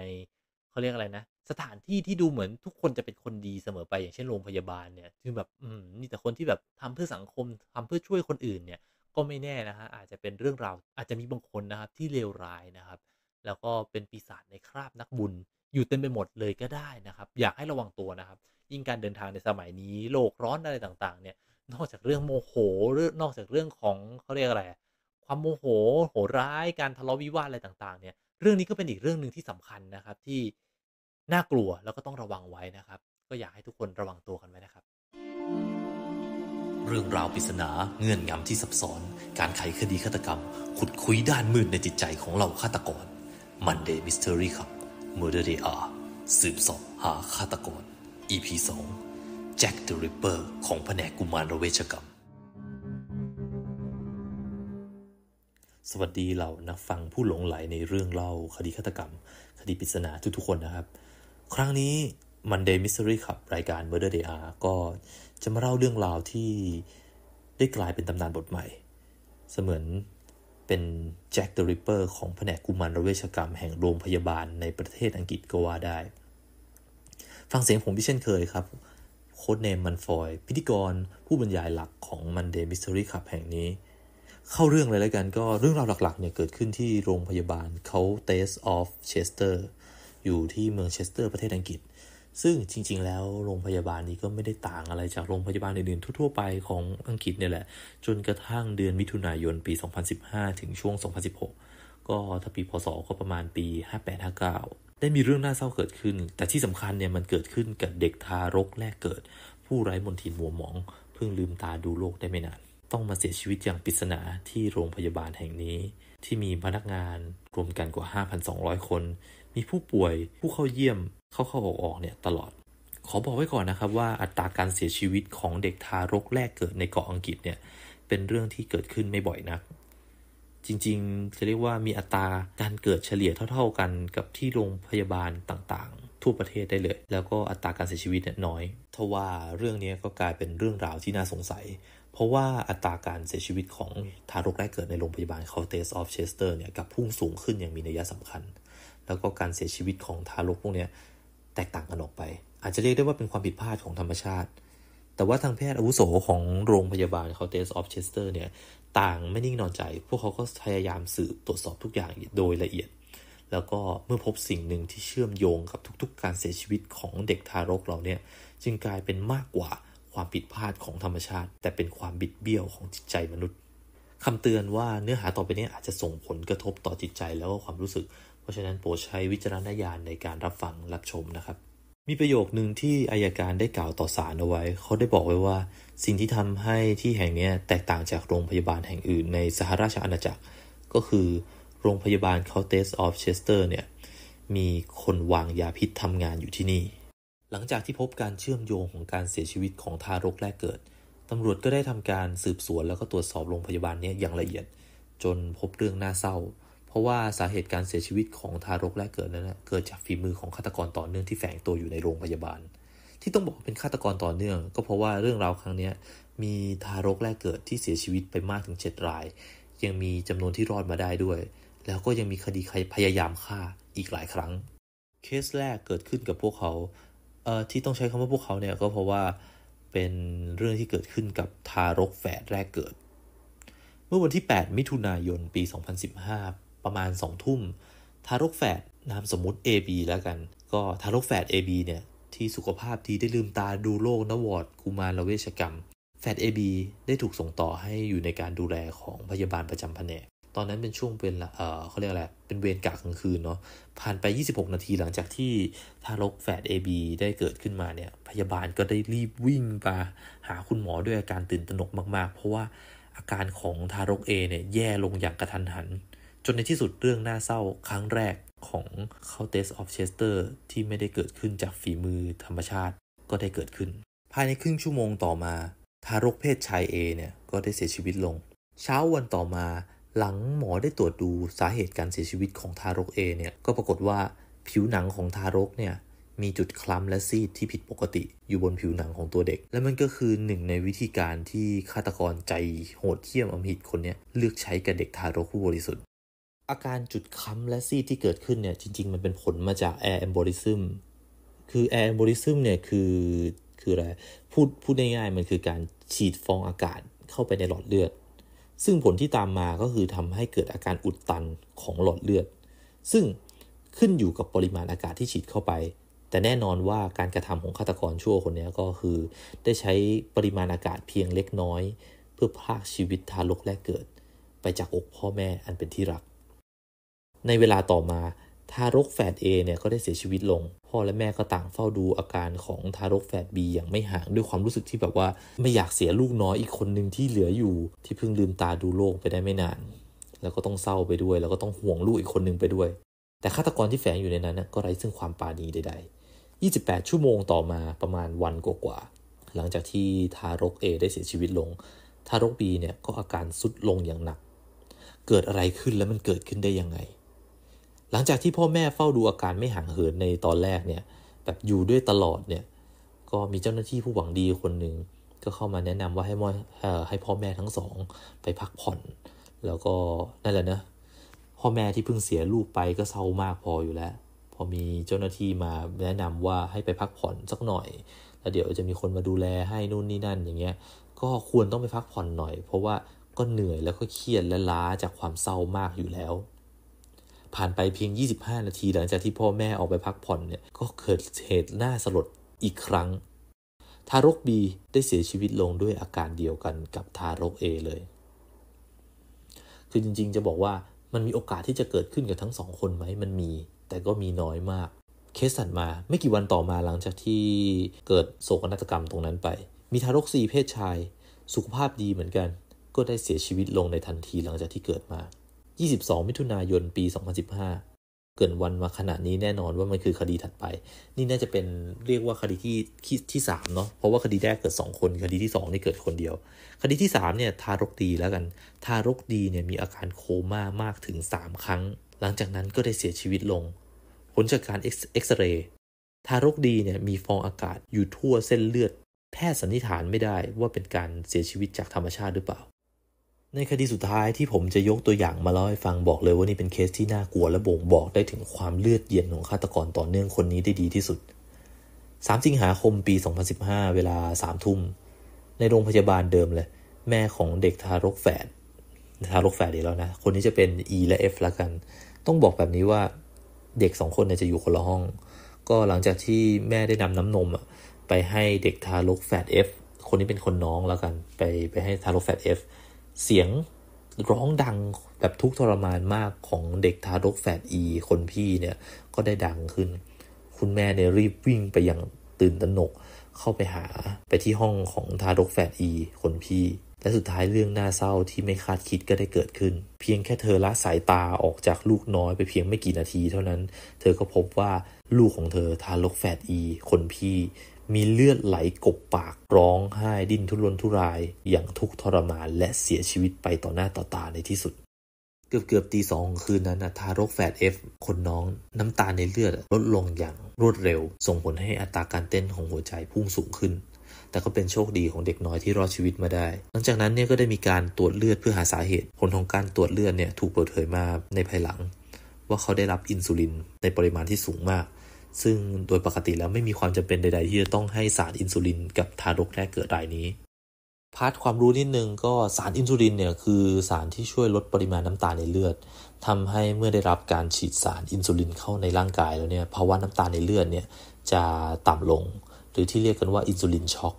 เขาเรียกอะไรนะ สถานที่ที่ดูเหมือนทุกคนจะเป็นคนดีเสมอไป อย่างเช่นโรงพยาบาลเนี่ยคือแบบอืมนี่แต่คนที่แบบทำเพื่อสังคมทำเพื่อช่วยคนอื่นเนี่ยก็ไม่แน่นะฮะอาจจะเป็นเรื่องราวอาจจะมีบางคนนะครับที่เลวร้ายนะครับแล้วก็เป็นปีศาจในคราบ นักบุญอยู่เต็มไปหมดเลยก็ได้นะครับ อยากให้ระวังตัวนะครับ ยิ่งการเดินทางในสมัยนี้โลกร้อนอะไรต่างๆเนี่ยนอกจากเรื่องโมโหหรือนอกจากเรื่องของเขาเรียก อะไร ความโมโห โหร้าย การทะเลาะวิวาทอะไรต่างๆ เนี่ย เรื่องนี้ก็เป็นอีกเรื่องหนึ่งที่สำคัญนะครับที่น่ากลัวแล้วก็ต้องระวังไว้นะครับ ก็อยากให้ทุกคนระวังตัวกันไว้นะครับ เรื่องราวปริศนาเงื่อนงำที่ซับซ้อนการไขคดีฆาตกรรม ขุดคุยด้านมืดในจิตใจของเราฆาตกรมัเดย์มิสเตอรี่ครับม m u เดย์อาร์สืบสอบหาฆาตกร EP 2 Jack the Ripper ของแผนกกุมารเวชกรรม สวัสดีเหล่านักฟังผู้หลงไหลในเรื่องเล่าคดีฆาตกรรม คดีปริศนาทุกๆคนนะครับ ครั้งนี้ Monday Mystery ครับรายการ Murder Day R ก็จะมาเล่าเรื่องราวที่ได้กลายเป็นตำนานบทใหม่ เสมือนเป็นแจ็คเดอะริปเปอร์ของแผนกกุมารเวชกรรมแห่งโรงพยาบาลในประเทศอังกฤษก็ว่าได้ ฟังเสียงผมพี่เช่นเคยครับโค้ดเนมมันฟอย พิธีกร ผู้บรรยายหลักของมันเดย์มิส s รี r y c ับแห่งนี้ เข้าเรื่องเลยแล้วกันก็เรื่องราวหลักๆเนี่ยเกิดขึ้นที่โรงพยาบาลเขาเทสออฟเชสเตอร์อยู่ที่เมืองเชสเตอร์ประเทศอังกฤษซึ่งจริงๆแล้วโรงพยาบาลนี้ก็ไม่ได้ต่างอะไรจากโรงพยาบาลอื่นๆทั่วๆไปของอังกฤษเนี่ยแหละ จนกระทั่งเดือนมิถุนายนปี 2015 ถึงช่วง 2016 ก็ถ้าปีพศก็ประมาณปี58-59 ได้มีเรื่องน่าเศร้าเกิดขึ้น แต่ที่สำคัญเนี่ยมันเกิดขึ้นกับเด็กทารกแรกเกิด ผู้ไร้มนทินหัวหมองเพิ่งลืมตาดูโลกได้ไม่นาน ต้องมาเสียชีวิตอย่างปริศนาที่โรงพยาบาลแห่งนี้ที่มีพนักงานรวมกันกว่า 5,200 คน มีผู้ป่วยผู้เข้าเยี่ยมเข้าเข้าออกออกเนี่ยตลอด ขอบอกไว้ก่อนนะครับว่าอัตราการเสียชีวิตของเด็กทารกแรกเกิดในเกาะอังกฤษเนี่ยเป็นเรื่องที่เกิดขึ้นไม่บ่อยนัก จริงๆจะเรียกว่ามีอัตราการเกิดเฉลี่ยเท่า ๆกันกับที่โรงพยาบาลต่างๆทั่วประเทศได้เลย แล้วก็อัตราการเสียชีวิตเนี่ยน้อย ทว่าเรื่องนี้ก็กลายเป็นเรื่องราวที่น่าสงสัยเพราะว่าอัตราการเสียชีวิตของทารกแรกเกิดในโรงพยาบาลาน์เตสออฟเชสเตอร์เนี่ยกับพุ่งสูงขึ้นอย่างมีนัยสำคัญ แล้วก็การเสียชีวิตของทารกพวกนี้แตกต่างกันออกไป อาจจะเรียกได้ว่าเป็นความผิดพลาดของธรรมชาติ แต่ว่าทางแพทย์อาวุโสของโรงพยาบาลาน์เตสออฟเชสเตอร์เนี่ยต่างไม่นิ่งนอนใจ พวกเขาก็พยายามสืบตรวจสอบทุกอย่างโดยละเอียด แล้วก็เมื่อพบสิ่งหนึ่งที่เชื่อมโยงกับทุกๆ การเสียชีวิตของเด็กทารกเราเนี่ยจึงกลายเป็นมากกว่าความผิดพลาดของธรรมชาติ แต่เป็นความบิดเบี้ยวของจิตใจมนุษย์คำเตือนว่าเนื้อหาต่อไปนี้อาจจะส่งผลกระทบต่อจิตใจแล้วก็ความรู้สึก เพราะฉะนั้นโปรดใช้วิจารณญาณในการรับฟังรับชมนะครับ มีประโยคหนึ่งที่อายการได้กล่าวต่อสารเอาไว้ เขาได้บอกไว้ว่าสิ่งที่ทำให้ที่แห่งนี้แตกต่างจากโรงพยาบาลแห่งอื่น ในสหราชอาณาจักร ก็คือโรงพยาบาล Countess of Chester เนี่ยมีคนวางยาพิษทำงานอยู่ที่นี่หลังจากที่พบการเชื่อมโยงของการเสียชีวิตของทารกแรกเกิด ตำรวจก็ได้ทำการสืบสวนแล้วก็ตรวจสอบโรงพยาบาลนี้อย่างละเอียด จนพบเรื่องน่าเศร้า เพราะว่าสาเหตุการเสียชีวิตของทารกแรกเกิดนั้นนะเกิดจากฝีมือของฆาตกรต่อเนื่องที่แฝงตัวอยู่ในโรงพยาบาล ที่ต้องบอกเป็นฆาตกรต่อเนื่อง ก็เพราะว่าเรื่องราวครั้งนี้มีทารกแรกเกิดที่เสียชีวิตไปมากถึง7ราย ยังมีจำนวนที่รอดมาได้ด้วย แล้วก็ยังมีคดีใครพยายามฆ่าอีกหลายครั้ง เคสแรกเกิดขึ้นกับพวกเขาที่ต้องใช้คำว่าพวกเขาเนี่ยก็เพราะว่าเป็นเรื่องที่เกิดขึ้นกับทารกแฝดแรกเกิด เมื่อวันที่ 8 มิถุนายน ปี 2015 ประมาณ 2 ทุ่ม ทารกแฝดนามสมมุติ AB แล้วกัน ก็ทารกแฝด AB เนี่ย ที่สุขภาพดีได้ลืมตาดูโลกนวอดกุมารเวชกรรมแฟด AB ได้ถูกส่งต่อให้อยู่ในการดูแลของพยาบาลประจำแผนกตอนนั้นเป็นช่วงเป็นเออเขาเรียกอะไรเป็นเวรกะกลางคืนเนาะ ผ่านไป 26 นาทีหลังจากที่ทารกแฝด AB ได้เกิดขึ้นมาเนี่ย พยาบาลก็ได้รีบวิ่งมาหาคุณหมอด้วยอาการตื่นตระหนกมากๆ เพราะว่าอาการของทารก A เนี่ยแย่ลงอย่างกระทันหัน จนในที่สุดเรื่องน่าเศร้าครั้งแรกของเขาเตสออฟเชสเตอร์ที่ไม่ได้เกิดขึ้นจากฝีมือธรรมชาติก็ได้เกิดขึ้น ภายในครึ่งชั่วโมงต่อมาทารกเพศชาย A เนี่ยก็ได้เสียชีวิตลง เช้าวันต่อมาหลังหมอได้ตรวจดูสาเหตุการเสียชีวิตของทารก A เนี่ยก็ปรากฏว่าผิวหนังของทารกเนี่ยมีจุดคล้ำและซีดที่ผิดปกติอยู่บนผิวหนังของตัวเด็ก และมันก็คือหนึ่งในวิธีการที่ฆาตกรใจโหดเที่ยมอมหิตคนนี้เลือกใช้กับเด็กทารกผู้บริสุทธิ์อาการจุดคล้ำและซีดที่เกิดขึ้นเนี่ยจริงๆ มันเป็นผลมาจากแอร์แอมบอริซึมคือแอร์แอมบอริซึมเนี่ยคือคืออะไรพูดพูดง่ายๆมันคือการฉีดฟองอากาศเข้าไปในหลอดเลือดซึ่งผลที่ตามมาก็คือทำให้เกิดอาการอุดตันของหลอดเลือด ซึ่งขึ้นอยู่กับปริมาณอากาศที่ฉีดเข้าไป แต่แน่นอนว่าการกระทำของฆาตกรชั่วคนนี้ก็คือ ได้ใช้ปริมาณอากาศเพียงเล็กน้อย เพื่อพากชีวิตทารกแรกเกิด ไปจากอกพ่อแม่อันเป็นที่รัก ในเวลาต่อมาทารกแฝด A เนี่ยก็ได้เสียชีวิตลง พ่อและแม่ ก็ต่างเฝ้าดูอาการของทารกแฝด B อย่างไม่ห่างด้วยความรู้สึกที่แบบว่าไม่อยากเสียลูกน้อยอีกคนหนึ่งที่เหลืออยู่ ที่เพิ่งลืมตาดูโลกไปได้ไม่นาน แล้วก็ต้องเศร้าไปด้วยแล้วก็ต้องห่วงลูกอีกคนหนึ่งไปด้วย แต่ฆาตกรที่แฝงอยู่ในนั้นก็ไร้ซึ่งความปาณีใด ๆ 28 ชั่วโมงต่อมาประมาณวันกว่าๆหลังจากที่ทารก A ได้เสียชีวิตลง ทารก B เนี่ยก็อาการสุดลงอย่างหนักเกิดอะไรขึ้นและมันเกิดขึ้นได้ยังไงหลังจากที่พ่อแม่เฝ้าดูอาการไม่ห่างเหินในตอนแรกเนี่ย แบบอยู่ด้วยตลอดเนี่ย ก็มีเจ้าหน้าที่ผู้หวังดีคนหนึ่งก็เข้ามาแนะนำว่าให้มอให้พ่อแม่ทั้งสองไปพักผ่อน แล้วก็นั่นแหละนะ พ่อแม่ที่เพิ่งเสียลูกไปก็เศร้ามากพออยู่แล้ว พอมีเจ้าหน้าที่มาแนะนำว่าให้ไปพักผ่อนสักหน่อย แล้วเดี๋ยวจะมีคนมาดูแลให้นู่นนี่นั่นอย่างเงี้ย ก็ควรต้องไปพักผ่อนหน่อย เพราะว่าก็เหนื่อยแล้วก็เครียดและล้าจากความเศร้ามากอยู่แล้วผ่านไปเพียง 25 นาทีหลังจากที่พ่อแม่ออกไปพักผ่อนเนี่ยก็เกิดเหตุน่าสลดอีกครั้ง ทารกบีได้เสียชีวิตลงด้วยอาการเดียวกันกับทารก A เลย คือจริงๆจะบอกว่ามันมีโอกาสที่จะเกิดขึ้นกับทั้งสองคนไหมมันมี แต่ก็มีน้อยมาก เคสถัดมาไม่กี่วันต่อมาหลังจากที่เกิดโศกนาฏกรรมตรงนั้นไป มีทารกซีเพศชาย สุขภาพดีเหมือนกัน ก็ได้เสียชีวิตลงในทันทีหลังจากที่เกิดมา22มิถุนายนปี 2015 เกินวันมาขนาดนี้แน่นอนว่ามันคือคดีถัดไป นี่น่าจะเป็นเรียกว่าคดีที่ที่สามเนาะเพราะว่าคดีแรกเกิด 2 คนคดีที่2นี่เกิดคนเดียว คดีที่ 3 เนี่ย ทารกดีแล้วกัน ทารกดีเนี่ยมีอาการโคม่ามากถึง 3 ครั้ง หลังจากนั้นก็ได้เสียชีวิตลง ผลจากการเอ็กซเรย์ทารกดีเนี่ยมีฟองอากาศอยู่ทั่วเส้นเลือด แพทย์สันนิษฐานไม่ได้ว่าเป็นการเสียชีวิตจากธรรมชาติหรือเปล่าในคดีสุดท้ายที่ผมจะยกตัวอย่างมาเล่าให้ฟังบอกเลยว่านี่เป็นเคสที่น่ากลัวและบ่งบอกได้ถึงความเลือดเย็นของฆาตกรต่อเนื่องคนนี้ได้ดีที่สุด 3 สิงหาคมปี 2015 เวลา3ทุ่มในโรงพยาบาลเดิมเลย แม่ของเด็กทารกแฝดทารกแฝดเดียวแล้วนะ คนนี้จะเป็น E และ F ละกัน ต้องบอกแบบนี้ว่าเด็ก 2 คนเนี่ยจะอยู่คนละห้อง ก็หลังจากที่แม่ได้นำน้ำนมไปให้เด็กทารกแฝด F คนนี้เป็นคนน้องแล้วกัน ไปไปให้ทารกแฝด F เสียงร้องดัง แบบทุกทรมานมากของเด็กทารกแฝดอี คนพี่เนี่ย ก็ได้ดังขึ้น คุณแม่เนี่ยรีบวิ่งไปอย่างตื่นตระหนกเข้าไปหาไปที่ห้องของทารกแฝดอี คนพี่ และสุดท้ายเรื่องน่าเศร้าที่ไม่คาดคิดก็ได้เกิดขึ้น เพียงแค่เธอละสายตาออกจากลูกน้อยไปเพียงไม่กี่นาที เท่านั้นเธอก็พบว่าลูกของเธอทารกแฝดอี คนพี่มีเลือดไหลกบปาก ร้องไห้ดิ้นทุรนทุราย อย่างทุกทรมานและเสียชีวิตไปต่อหน้าต่อตาในที่สุด เกือบเกือบตีสองคืนนั้นนะทารกแฝดเอฟคนน้องน้ำตาในเลือดลดลงอย่างรวดเร็ว ส่งผลให้อัตราการเต้นของหัวใจพุ่งสูงขึ้น แต่ก็เป็นโชคดีของเด็กน้อยที่รอดชีวิตมาได้ หลังจากนั้นเนี่ยก็ได้มีการตรวจเลือดเพื่อหาสาเหตุ ผลของการตรวจเลือดเนี่ยถูกเปิดเผยมาในภายหลัง ว่าเขาได้รับอินซูลินในปริมาณที่สูงมากซึ่งโดยปกติแล้วไม่มีความจำเป็นใด ๆ ที่จะต้องให้สารอินซูลินกับทารกแรกเกิดรายนี้ พาร์ทความรู้นิดนึงก็สารอินซูลินเนี่ยคือสารที่ช่วยลดปริมาณน้ำตาลในเลือด ทำให้เมื่อได้รับการฉีดสารอินซูลินเข้าในร่างกายแล้วเนี่ยภาวะน้ำตาลในเลือดเนี่ยจะต่ำลงหรือที่เรียกกันว่าอินซูลินช็อก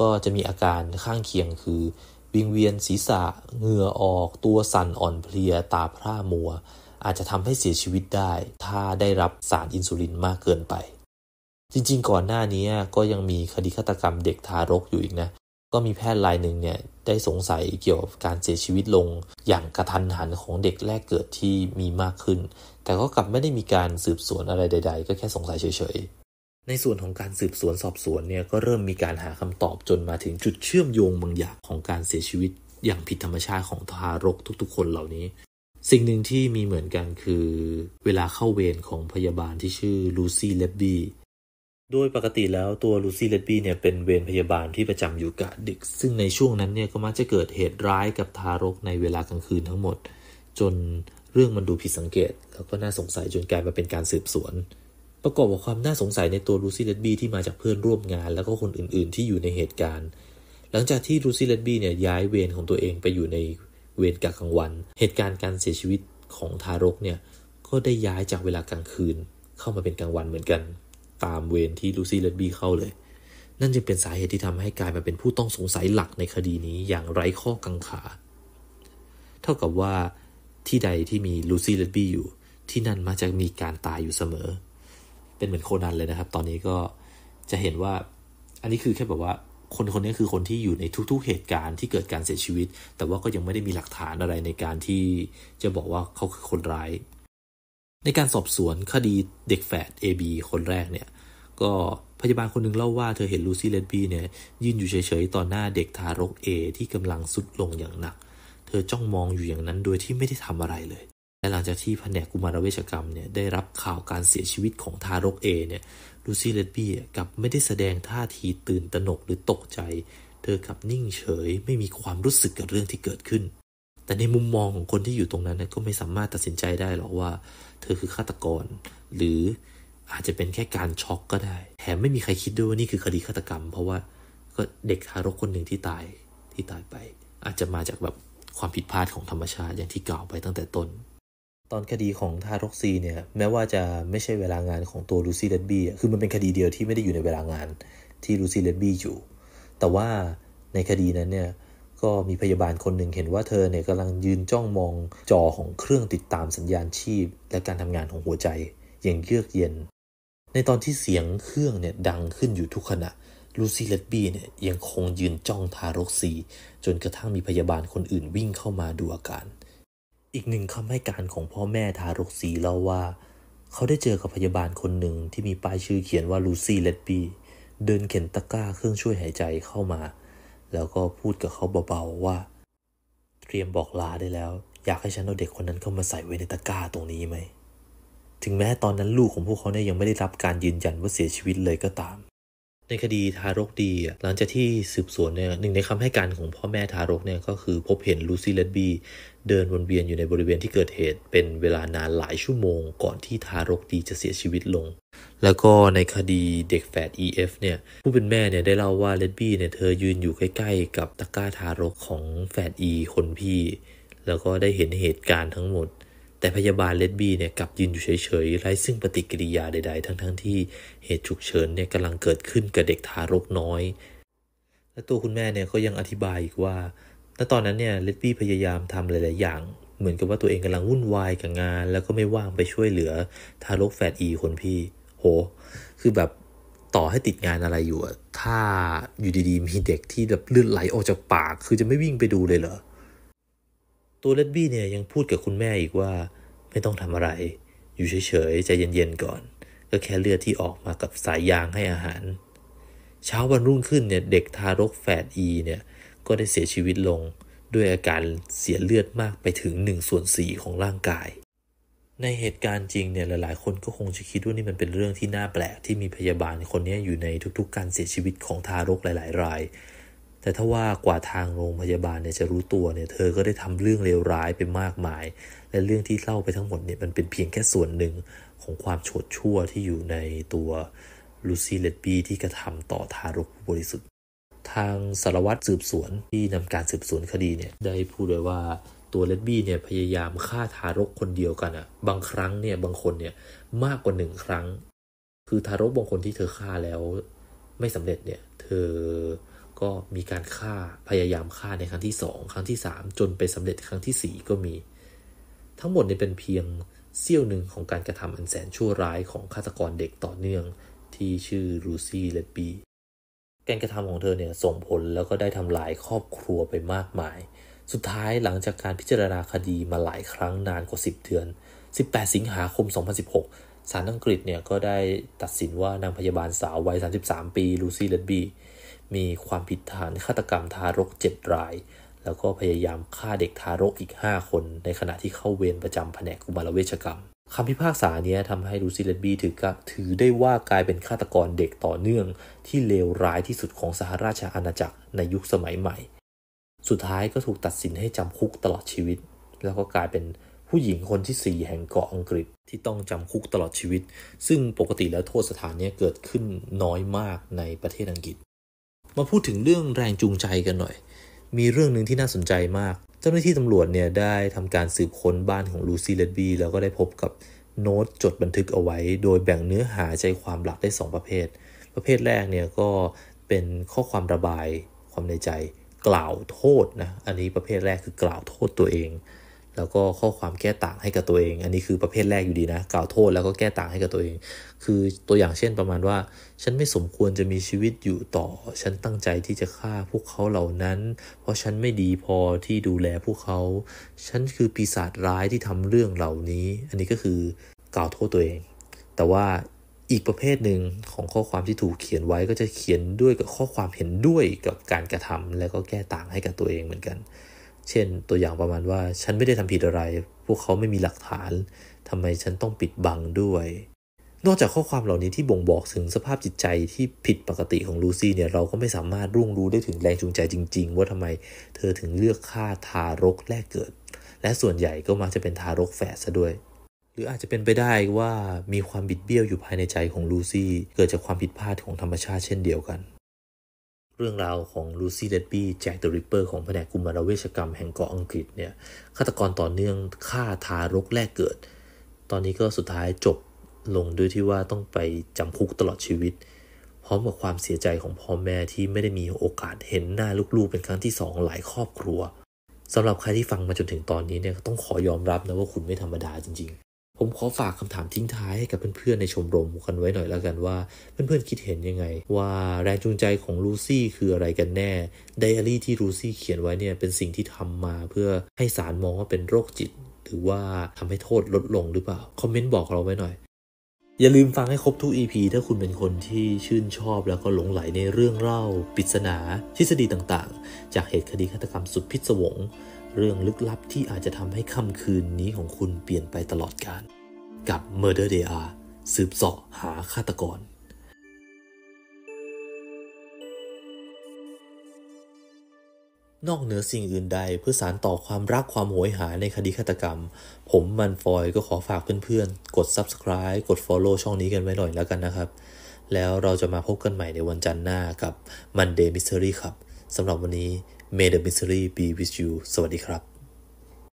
ก็จะมีอาการข้างเคียงคือ วิงเวียนศีรษะเหงื่อออกตัวสั่นอ่อนเพลียตาพร่ามัวอาจจะทำให้เสียชีวิตได้ ถ้าได้รับสารอินซูลินมากเกินไป จริงๆ ก่อนหน้านี้ก็ยังมีคดีฆาตกรรมเด็กทารกอยู่อีกนะ ก็มีแพทย์รายหนึ่งเนี่ยได้สงสัยเกี่ยวกับการเสียชีวิตลงอย่างกระทันหันของเด็กแรกเกิดที่มีมากขึ้น แต่ก็กลับไม่ได้มีการสืบสวนอะไรใด ๆก็แค่สงสัยเฉยๆในส่วนของการสืบสวนสอบสวนเนี่ยก็เริ่มมีการหาคำตอบจนมาถึงจุดเชื่อมโยงบางอย่างของการเสียชีวิตอย่างผิดธรรมชาติของทารกทุก ๆ คนเหล่านี้สิ่งหนึ่งที่มีเหมือนกันคือเวลาเข้าเวรของพยาบาลที่ชื่อลูซี่ เลบบี้ โดยปกติแล้วตัวลูซี่ เลบบี้เนี่ยเป็นเวรพยาบาลที่ประจำอยู่กะดึกซึ่งในช่วงนั้นเนี่ยก็มักจะเกิดเหตุร้ายกับทารกในเวลากลางคืนทั้งหมด จนเรื่องมันดูผิดสังเกต แล้วก็น่าสงสัยจนกลายมาเป็นการสืบสวน ประกอบกับความน่าสงสัยในตัวลูซี่เลดบี้ที่มาจากเพื่อนร่วมงาน แล้วก็คนอื่น ๆ ที่อยู่ในเหตุการณ์ หลังจากที่ลูซี่เลดบี้เนี่ยย้ายเวรของตัวเองไปอยู่ในเวรกะกลางวัน เหตุการณ์การเสียชีวิตของทารกเนี่ยก็ได้ย้ายจากเวลากลางคืนเข้ามาเป็นกลางวันเหมือนกัน ตามเวรที่ลูซี่เลดบี้เข้าเลย นั่นจึงเป็นสาเหตุที่ทำให้กลายมาเป็นผู้ต้องสงสัยหลักในคดีนี้อย่างไร้ข้อกังขา เท่ากับว่าที่ใดที่มีลูซี่เลดบี้อยู่ที่นั่นมักจะมีการตายอยู่เสมอ เป็นเหมือนโคนันเลยนะครับ ตอนนี้ก็จะเห็นว่า อันนี้คือแค่แบบว่าคนคนนี้คือคนที่อยู่ในทุกๆ เหตุการณ์ที่เกิดการเสียชีวิต แต่ว่าก็ยังไม่ได้มีหลักฐานอะไรในการที่จะบอกว่าเขาคือคนร้าย ในการสอบสวนคดีเด็กแฝด AB คนแรกเนี่ย ก็พยาบาลคนนึงเล่าว่าเธอเห็นลูซี่เลดบีเนี่ยยืนอยู่เฉยๆต่อหน้าเด็กทารก A ที่กำลังสุดลงอย่างหนัก เธอจ้องมองอยู่อย่างนั้นโดยที่ไม่ได้ทำอะไรเลย และหลังจากที่แผนกกุมารเวชกรรมเนี่ยได้รับข่าวการเสียชีวิตของทารก A เนี่ยลูซี่เลดบี้กับไม่ได้แสดงท่าทีตื่นตระหนกหรือตกใจ เธอกับนิ่งเฉยไม่มีความรู้สึกกับเรื่องที่เกิดขึ้น แต่ในมุมมองของคนที่อยู่ตรงนั้นก็ไม่สามารถตัดสินใจได้หรอกว่าเธอคือฆาตกรหรืออาจจะเป็นแค่การช็อกก็ได้แถมไม่มีใครคิดด้วยว่านี่คือคดีฆาตกรรมเพราะว่าก็เด็กทารกคนหนึ่งที่ตายที่ตายไปอาจจะมาจากแบบความผิดพลาดของธรรมชาติอย่างที่กล่าวไปตั้งแต่ต้นตอนคดีของทารกซีเนี่ยแม้ว่าจะไม่ใช่เวลางานของตัวลูซี่เลดบี้คือมันเป็นคดีเดียวที่ไม่ได้อยู่ในเวลางานที่ลูซี่เลดบี้อยู่ แต่ว่าในคดีนั้นเนี่ยก็มีพยาบาลคนหนึ่งเห็นว่าเธอเนี่ยกำลังยืนจ้องมองจอของเครื่องติดตามสัญญาณชีพ และการทำงานของหัวใจ อย่างเยือกเย็น ในตอนที่เสียงเครื่องเนี่ยดังขึ้นอยู่ทุกขณะลูซี่เลดบี้เนี่ยยังคงยืนจ้องทารกซีจนกระทั่งมีพยาบาลคนอื่นวิ่งเข้ามาดูอาการอีกหนึ่งคำให้การของพ่อแม่ทารกสีเล่าว่า เขาได้เจอกับพยาบาลคนหนึ่งที่มีป้ายชื่อเขียนว่าลูซี่เลดบีเดินเข็นตะกร้าเครื่องช่วยหายใจเข้ามา แล้วก็พูดกับเขาเบาๆว่า เตรียมบอกลาได้แล้ว อยากให้ฉันเอาเด็กคนนั้นเข้ามาใส่ไว้ในตะกร้าตรงนี้ไหม ถึงแม้ตอนนั้นลูกของพวกเขาเนี่ยยังไม่ได้รับการยืนยันว่าเสียชีวิตเลยก็ตาม ในคดีทารกดีหลังจากที่สืบสวนเนี่ยหนึ่งในคำให้การของพ่อแม่ทารกเนี่ยก็คือพบเห็นลูซี่เลดบีเดินวนเวียนอยู่ในบริเวณที่เกิดเหตุ เป็นเวลานานหลายชั่วโมงก่อนที่ทารกดีจะเสียชีวิตลง แล้วก็ในคดีเด็กแฝด EF เนี่ย ผู้เป็นแม่เนี่ยได้เล่าว่าเลดบี้เนี่ย เธอยืนอยู่ใกล้ ๆ กับตะกร้าทารกของแฝด E คนพี่ แล้วก็ได้เห็นเหตุการณ์ทั้งหมด แต่พยาบาลเลดบี้เนี่ยกลับยืนอยู่เฉยๆไร้ซึ่งปฏิกิริยาใดๆทั้งๆทที่เหตุฉุกเฉินเนี่ยกำลังเกิดขึ้นกับเด็กทารกน้อย และตัวคุณแม่เนี่ยก็ยังอธิบายอีกว่าและตอนนั้นเนี่ยเลตตี้พยายามทำหลาย ๆ อย่าง เหมือนกับว่าตัวเองกำลังวุ่นวายกับงาน แล้วก็ไม่ว่างไปช่วยเหลือทารกแฝดอีคนพี่โหคือแบบต่อให้ติดงานอะไรอยู่ถ้าอยู่ดี ๆ มีเด็กที่แบบเลือดไหลออกจากปาก คือจะไม่วิ่งไปดูเลยเหรอตัวเลดบี้เนี่ยยังพูดกับคุณแม่อีกว่าไม่ต้องทำอะไรอยู่เฉย ๆ ใจเย็น ๆ ก่อนก็แค่เลือดที่ออกมากับสายยางให้อาหารเช้าวันรุ่งขึ้นเนี่ยเด็กทารกแฝดอีเนี่ยก็ได้เสียชีวิตลงด้วยอาการเสียเลือดมากไปถึง1ส่วน4ของร่างกาย ในเหตุการณ์จริงเนี่ยหลาย ๆ คนก็คงจะคิดว่านี่มันเป็นเรื่องที่น่าแปลกที่มีพยาบาลคนนี้อยู่ในทุก ๆ การเสียชีวิตของทารกหลาย ๆ ราย แต่ถ้าว่ากว่าทางโรงพยาบาลเนี่ยจะรู้ตัวเนี่ยเธอก็ได้ทำเรื่องเลวร้ายไปมากมาย และเรื่องที่เล่าไปทั้งหมดเนี่ยมันเป็นเพียงแค่ส่วนหนึ่งของความโฉดชั่วที่อยู่ในตัวลูซี่ เลดบี้ที่กระทำต่อทารกผู้บริสุทธิ์ทางสารวัตรสืบสวนที่นำการสืบสวนคดีเนี่ยได้พูดเลยว่าตัวเลดบี้เนี่ยพยายามฆ่าทารกคนเดียวกันอะบางครั้งเนี่ยบางคนเนี่ยมากกว่าหนึ่งครั้ง คือทารกบางคนที่เธอฆ่าแล้วไม่สำเร็จเนี่ยเธอก็มีการฆ่าพยายามฆ่าในครั้งที่สองครั้งที่สามจนไปสำเร็จครั้งที่สี่ก็มี ทั้งหมดเนี่ยเป็นเพียงเสี้ยวหนึ่งของการกระทำอันแสนชั่วร้ายของฆาตกรเด็กต่อเนื่อง ที่ชื่อลูซี่เลดบี้การกระทำของเธอเนี่ยส่งผลแล้วก็ได้ทำลายครอบครัวไปมากมาย สุดท้ายหลังจากการพิจารณาคดีมาหลายครั้งนานกว่า 10เดือน 18 สิงหาคม 2016ศาลอังกฤษเนี่ยก็ได้ตัดสินว่านางพยาบาลสาววัย 33 ปีลูซี่เลดบีมีความผิดฐานฆาตกรรมทารก7ราย แล้วก็พยายามฆ่าเด็กทารกอีก 5 คนในขณะที่เข้าเวรประจำแผนกกุมารเวชกรรมคำพิพากษาเนี้ยทำให้ลูซิเลนบีถือกับถือได้ว่ากลายเป็นฆาตกรเด็กต่อเนื่องที่เลวร้ายที่สุดของสหราชาอาณาจักรในยุคสมัยใหม่ สุดท้ายก็ถูกตัดสินให้จำคุกตลอดชีวิต แล้วก็กลายเป็นผู้หญิงคนที่4แห่งเกาะอังกฤษที่ต้องจำคุกตลอดชีวิต ซึ่งปกติแล้วโทษสถานนี้เกิดขึ้นน้อยมากในประเทศอังกฤษ มาพูดถึงเรื่องแรงจูงใจกันหน่อยมีเรื่องหนึ่งที่น่าสนใจมาก เจ้าหน้าที่ตำรวจเนี่ยได้ทำการสืบค้นบ้านของลูซี่เลดบีแล้วก็ได้พบกับโน้ตจดบันทึกเอาไว้ โดยแบ่งเนื้อหาใจความหลักได้ 2 ประเภท ประเภทแรกเนี่ยก็เป็นข้อความระบายความในใจกล่าวโทษนะ อันนี้ประเภทแรกคือกล่าวโทษตัวเองแล้วก็ข้อความแก้ต่างให้กับตัวเอง อันนี้คือประเภทแรกอยู่ดีนะ กล่าวโทษแล้วก็แก้ต่างให้กับตัวเอง คือตัวอย่างเช่นประมาณว่า ฉันไม่สมควรจะมีชีวิตอยู่ต่อ ฉันตั้งใจที่จะฆ่าพวกเขาเหล่านั้น เพราะฉันไม่ดีพอที่ดูแลพวกเขา ฉันคือปีศาจร้ายที่ทำเรื่องเหล่านี้ อันนี้ก็คือกล่าวโทษตัวเอง แต่ว่าอีกประเภทหนึ่งของข้อความที่ถูกเขียนไว้ก็จะเขียนด้วยกับข้อความเห็นด้วยกับการกระทำ แล้วก็แก้ต่างให้กับตัวเองเหมือนกันเช่นตัวอย่างประมาณว่าฉันไม่ได้ทำผิดอะไร พวกเขาไม่มีหลักฐาน ทำไมฉันต้องปิดบังด้วย นอกจากข้อความเหล่านี้ที่บ่งบอกถึงสภาพจิตใจที่ผิดปกติของลูซี่เนี่ยเราก็ไม่สามารถร่วงรู้ได้ถึงแรงจูงใจจริงๆว่าทำไมเธอถึงเลือกฆ่าทารกแรกเกิด และส่วนใหญ่ก็มักจะเป็นทารกแฝดซะด้วย หรืออาจจะเป็นไปได้ว่ามีความบิดเบี้ยวอยู่ภายในใจของลูซี่ เกิดจากความผิดพลาดของธรรมชาติเช่นเดียวกันเรื่องราวของลูซี่เดดบี้แจ็คเดอะริปเปอร์ ของแผนกกุมารเวชกรรมแห่งเกาะอังกฤษเนี่ยฆาตกรต่อเนื่องฆ่าทารกแรกเกิด ตอนนี้ก็สุดท้ายจบลงด้วยที่ว่าต้องไปจำคุกตลอดชีวิต พร้อมกับความเสียใจของพ่อแม่ที่ไม่ได้มีโอกาสเห็นหน้าลูกๆ เป็นครั้งที่สองหลายครอบครัวสำหรับใครที่ฟังมาจนถึงตอนนี้เนี่ยต้องขอยอมรับนะว่าคุณไม่ธรรมดาจริงผมขอฝากคำถามทิ้งท้ายให้กับเพื่อนๆในชมรมกันไว้หน่อยแล้วกันว่า เพื่อนๆคิดเห็นยังไงว่าแรงจูงใจของลูซี่คืออะไรกันแน่ ไดอารี่ที่ลูซี่เขียนไว้เนี่ยเป็นสิ่งที่ทำมาเพื่อให้สารมองว่าเป็นโรคจิต หรือว่าทำให้โทษลดลงหรือเปล่า คอมเมนต์บอกเราไว้หน่อย อย่าลืมฟังให้ครบทุก EP ถ้าคุณเป็นคนที่ชื่นชอบแล้วก็หลงไหลในเรื่องเล่าปริศนา ทฤษฎีต่างๆ จากเหตุคดีฆาตกรรมสุดพิศวงเรื่องลึกลับที่อาจจะทำให้ค่ำคืนนี้ของคุณเปลี่ยนไปตลอดกาลกับ Murder Day R สืบเสาะหาฆาตกร นอกเหนือสิ่งอื่นใด เพื่อสารต่อความรักความโหยหาในคดีฆาตกรรม ผมมันฟอยก็ขอฝากเพื่อนๆ กด Subscribe กด Follow ช่องนี้กันไว้หน่อยแล้วกันนะครับ แล้วเราจะมาพบกันใหม่ในวันจันทร์หน้ากับ Monday Mystery ครับสำหรับวันนี้ May the misery be with you สวัสดีครับ